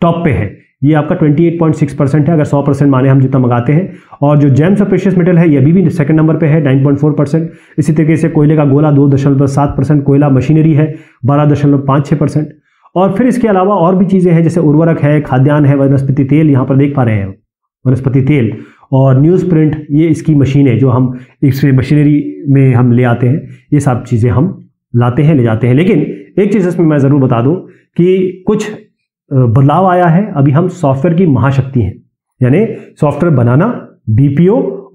टॉप पे है ये आपका 28.6 परसेंट है अगर 100 परसेंट माने हम जितना मंगाते हैं और जो जेम्स और प्रेशियस मेटल है ये भी भी सेकंड नंबर पे है 9.4 परसेंट इसी तरीके से कोयले का गोला दो दशमलव सात परसेंट कोयला मशीनरी है बारह दशमलव पाँच छः परसेंट और फिर इसके अलावा और भी चीज़ें हैं जैसे उर्वरक है खाद्यान्न है वनस्पति तेल यहाँ पर देख पा रहे हैं वनस्पति तेल और न्यूज़ प्रिंट ये इसकी मशीन है जो हम इसमें मशीनरी में हम ले आते हैं ये सब चीज़ें हम लाते हैं ले जाते हैं लेकिन एक चीज़ इसमें मैं ज़रूर बता दूँ कि कुछ बदलाव आया है अभी हम सॉफ्टवेयर की महाशक्ति हैं यानी सॉफ्टवेयर बनाना बी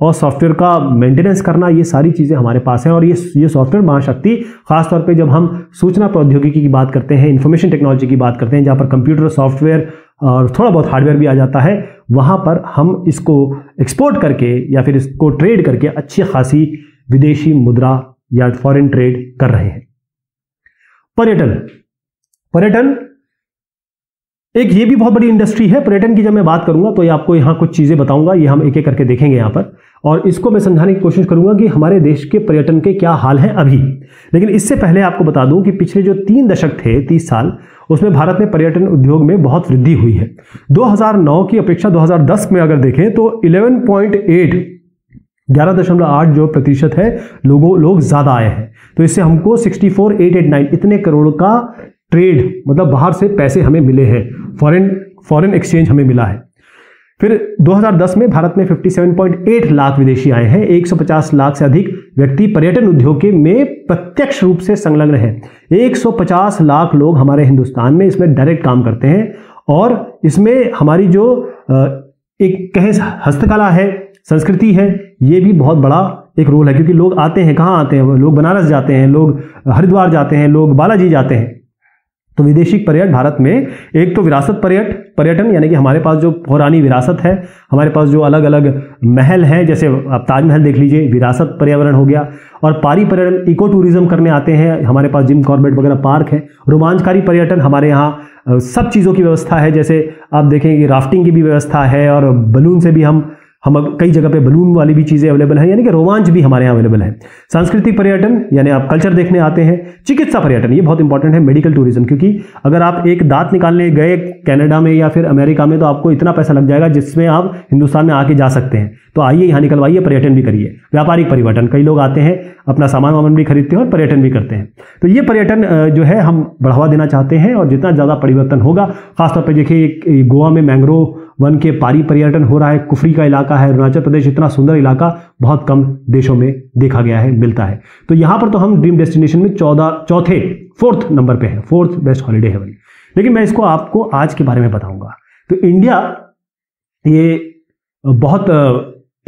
और सॉफ्टवेयर का मेंटेनेंस करना ये सारी चीज़ें हमारे पास हैं और ये ये सॉफ्टवेयर महाशक्ति खासतौर पे जब हम सूचना प्रौद्योगिकी की बात करते हैं इन्फॉर्मेशन टेक्नोलॉजी की बात करते हैं जहाँ पर कंप्यूटर सॉफ्टवेयर और थोड़ा बहुत हार्डवेयर भी आ जाता है वहाँ पर हम इसको एक्सपोर्ट करके या फिर इसको ट्रेड करके अच्छी खासी विदेशी मुद्रा या फॉरेन ट्रेड कर रहे हैं पर्यटन पर्यटन एक ये भी बहुत बड़ी इंडस्ट्री है पर्यटन की जब मैं बात करूंगा तो ये आपको यहाँ कुछ चीज़ें बताऊंगा ये हम एक एक करके देखेंगे यहाँ पर और इसको मैं समझाने की कोशिश करूंगा कि हमारे देश के पर्यटन के क्या हाल है अभी लेकिन इससे पहले आपको बता दूं कि पिछले जो तीन दशक थे तीस साल उसमें भारत में पर्यटन उद्योग में बहुत वृद्धि हुई है 2009 की अपेक्षा 2010 में अगर देखें तो 11.8 ग्यारह दशमलव आठ जो प्रतिशत है लोगों लोग ज़्यादा आए हैं तो इससे हमको sixty four eight eight nine इतने करोड़ का ट्रेड मतलब बाहर से पैसे हमें मिले हैं फॉरेन फॉरेन एक्सचेंज हमें मिला है फिर 2010 में भारत में 57.8 लाख विदेशी आए हैं 150 लाख से अधिक व्यक्ति पर्यटन उद्योग के में प्रत्यक्ष रूप से संलग्न हैं 150 लाख लोग हमारे हिंदुस्तान में इसमें डायरेक्ट काम करते हैं और इसमें हमारी जो एक कहें हस्तकला है संस्कृति है ये भी बहुत बड़ा एक रोल है क्योंकि लोग आते हैं कहाँ आते हैं लोग बनारस जाते हैं लोग हरिद्वार जाते हैं लोग बालाजी जाते हैं तो विदेशी पर्यटन भारत में एक तो विरासत पर्यटन पर्यटन यानी कि हमारे पास जो पुरानी विरासत है हमारे पास जो अलग अलग महल हैं जैसे आप ताजमहल देख लीजिए विरासत पर्यावरण हो गया और पारी पर्यटन इको टूरिज्म करने आते हैं हमारे पास जिम कॉर्बेट वगैरह पार्क है रोमांचकारी पर्यटन हमारे यहाँ सब चीज़ों की व्यवस्था है जैसे आप देखेंगे राफ्टिंग की भी व्यवस्था है और बलून से भी हम हम अब कई जगह पे बलून वाली भी चीज़ें अवेलेबल हैं यानी कि रोमांच भी हमारे यहाँ अवेलेबल है सांस्कृतिक पर्यटन यानी आप कल्चर देखने आते हैं चिकित्सा पर्यटन ये बहुत इंपॉर्टेंट है मेडिकल टूरिज्म क्योंकि अगर आप एक दांत निकालने गए कनाडा में या फिर अमेरिका में तो आपको इतना पैसा लग जाएगा जिसमें आप हिंदुस्तान में आके जा सकते हैं तो आइए यहाँ निकलवाइए पर्यटन भी करिए व्यापारिक परिवर्तन कई लोग आते हैं अपना सामान वामान भी खरीदते हैं और पर्यटन भी करते हैं तो ये पर्यटन जो है हम बढ़ावा देना चाहते हैं और जितना ज़्यादा परिवर्तन होगा खासतौर पर देखिए गोवा में मैंग्रोव वन के पारी पर्यटन हो रहा है कुफरी का इलाका इलाका है अरुणाचल प्रदेश इतना सुंदर इलाका बहुत कम देशों में देखा गया है मिलता है तो यहां पर तो हम ड्रीम डेस्टिनेशन में चौदह चौथे फोर्थ नंबर पे है फोर्थ बेस्ट हॉलीडे है वही लेकिन मैं इसको आपको आज के बारे में बताऊंगा तो इंडिया ये बहुत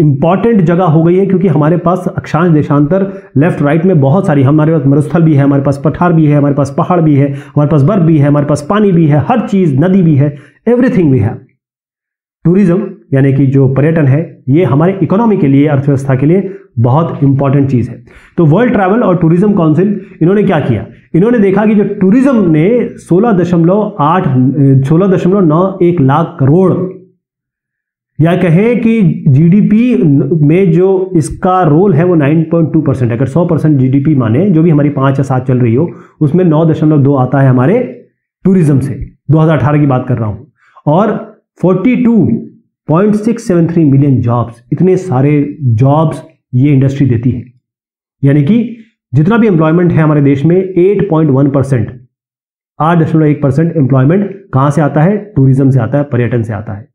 इंपॉर्टेंट जगह हो गई है क्योंकि हमारे पास अक्षांश देशांतर लेफ्ट राइट में बहुत सारी हमारे पास मरुस्थल भी है हमारे पास पठार भी है हमारे पास पहाड़ भी है हमारे पास बर्फ भी है हमारे पास पानी भी है हर चीज़ नदी भी है एवरीथिंग भी है टूरिज्म यानी कि जो पर्यटन है ये हमारे इकोनॉमी के लिए अर्थव्यवस्था के लिए बहुत इंपॉर्टेंट चीज़ है तो वर्ल्ड ट्रैवल और टूरिज्म काउंसिल इन्होंने क्या किया इन्होंने देखा कि जो टूरिज्म ने सोलह दशमलव आठ सोलह दशमलव नौ एक लाख करोड़ या कहें कि जीडीपी में जो इसका रोल है वो 9.2 परसेंट अगर 100 परसेंट जी माने जो भी हमारी पाँच या सात चल रही हो उसमें नौ दशमलव दो आता है हमारे टूरिज्म से 2018 की बात कर रहा हूँ और 42 point six seven three million jobs इतने सारे जॉब्स ये इंडस्ट्री देती है यानी कि जितना भी एम्प्लॉयमेंट है हमारे देश में एट पॉइंट वन परसेंट आठ दशमलव एक परसेंट एम्प्लॉयमेंट कहाँ से आता है टूरिज्म से आता है पर्यटन से आता है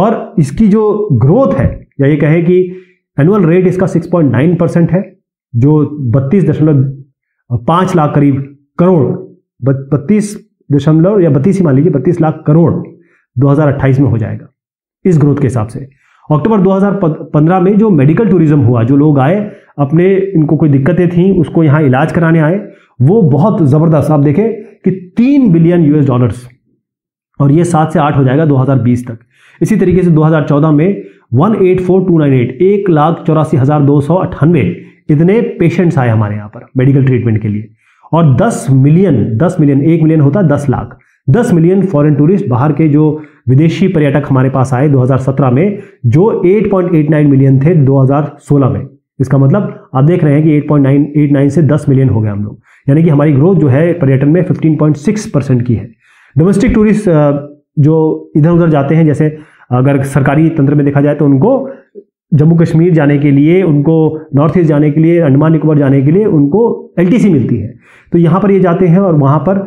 और इसकी जो ग्रोथ है या ये कहें कि एनुअल रेट इसका नाइन परसेंट है जो बत्तीस दशमलव पाँच लाख करीब करोड़ बत्तीस दशमलव या बत्तीस ही मान लीजिए बत्तीस लाख करोड़ 2028 में हो जाएगा इस ग्रोथ के हिसाब से अक्टूबर 2015 में जो मेडिकल टूरिज्म हुआ जो लोग आए अपने इनको कोई दिक्कतें थी उसको यहाँ इलाज कराने आए वो बहुत ज़बरदस्त आप देखें कि तीन बिलियन यूएस डॉलर्स और ये सात से आठ हो जाएगा 2020 तक इसी तरीके से 2014 में one eight four two nine eight एक लाख चौरासी हज़ार दो सौ अट्ठानवे इतने पेशेंट्स आए हमारे यहाँ पर मेडिकल ट्रीटमेंट के लिए और 10 मिलियन 10 मिलियन एक मिलियन होता है 10 लाख 10 मिलियन फॉरेन टूरिस्ट बाहर के जो विदेशी पर्यटक हमारे पास आए 2017 में जो 8.89 मिलियन थे 2016 में इसका मतलब आप देख रहे हैं कि 8.989 से 10 मिलियन हो गए हम लोग यानी कि हमारी ग्रोथ जो है पर्यटन में 15.6 परसेंट की है डोमेस्टिक टूरिस्ट जो इधर उधर जाते हैं जैसे अगर सरकारी तंत्र में देखा जाए तो उनको जम्मू कश्मीर जाने के लिए उनको नॉर्थ ईस्ट जाने के लिए अंडमान निकोबार जाने के लिए उनको एल मिलती है तो यहाँ पर ये जाते हैं और वहाँ पर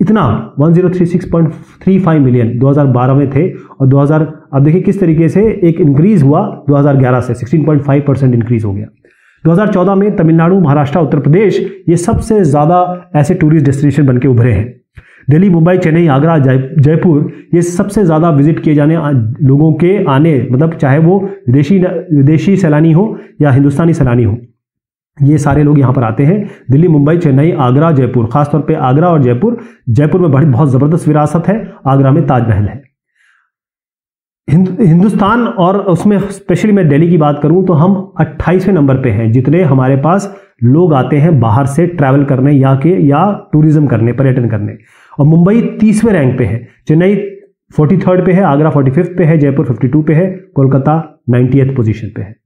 इतना 1036.35 मिलियन 2012 में थे और 2000 अब देखिए किस तरीके से एक इंक्रीज हुआ 2011 से 16.5 परसेंट इंक्रीज हो गया 2014 में तमिलनाडु महाराष्ट्र उत्तर प्रदेश ये सबसे ज़्यादा ऐसे टूरिस्ट डेस्टिनेशन बन के उभरे हैं दिल्ली मुंबई चेन्नई आगरा जयपुर ये सबसे ज़्यादा विजिट किए जाने लोगों के आने मतलब चाहे वो विदेशी विदेशी सैलानी हो या हिंदुस्तानी सैलानी हो ये सारे लोग यहाँ पर आते हैं दिल्ली मुंबई चेन्नई आगरा जयपुर खासतौर पे आगरा और जयपुर जयपुर में बड़ी बहुत ज़बरदस्त विरासत है आगरा में ताजमहल है हिंद, हिंदुस्तान और उसमें स्पेशली मैं दिल्ली की बात करूं तो हम 28वें नंबर पे हैं जितने हमारे पास लोग आते हैं बाहर से ट्रैवल करने या के या टूरिज्म करने पर्यटन करने और मुंबई तीसवें रैंक पे है चेन्नई फोर्टी थर्ड पे है आगरा फोर्टी फिफ्थ पे है जयपुर फिफ्टी टू पे है कोलकाता नाइन्टी पोजीशन पे है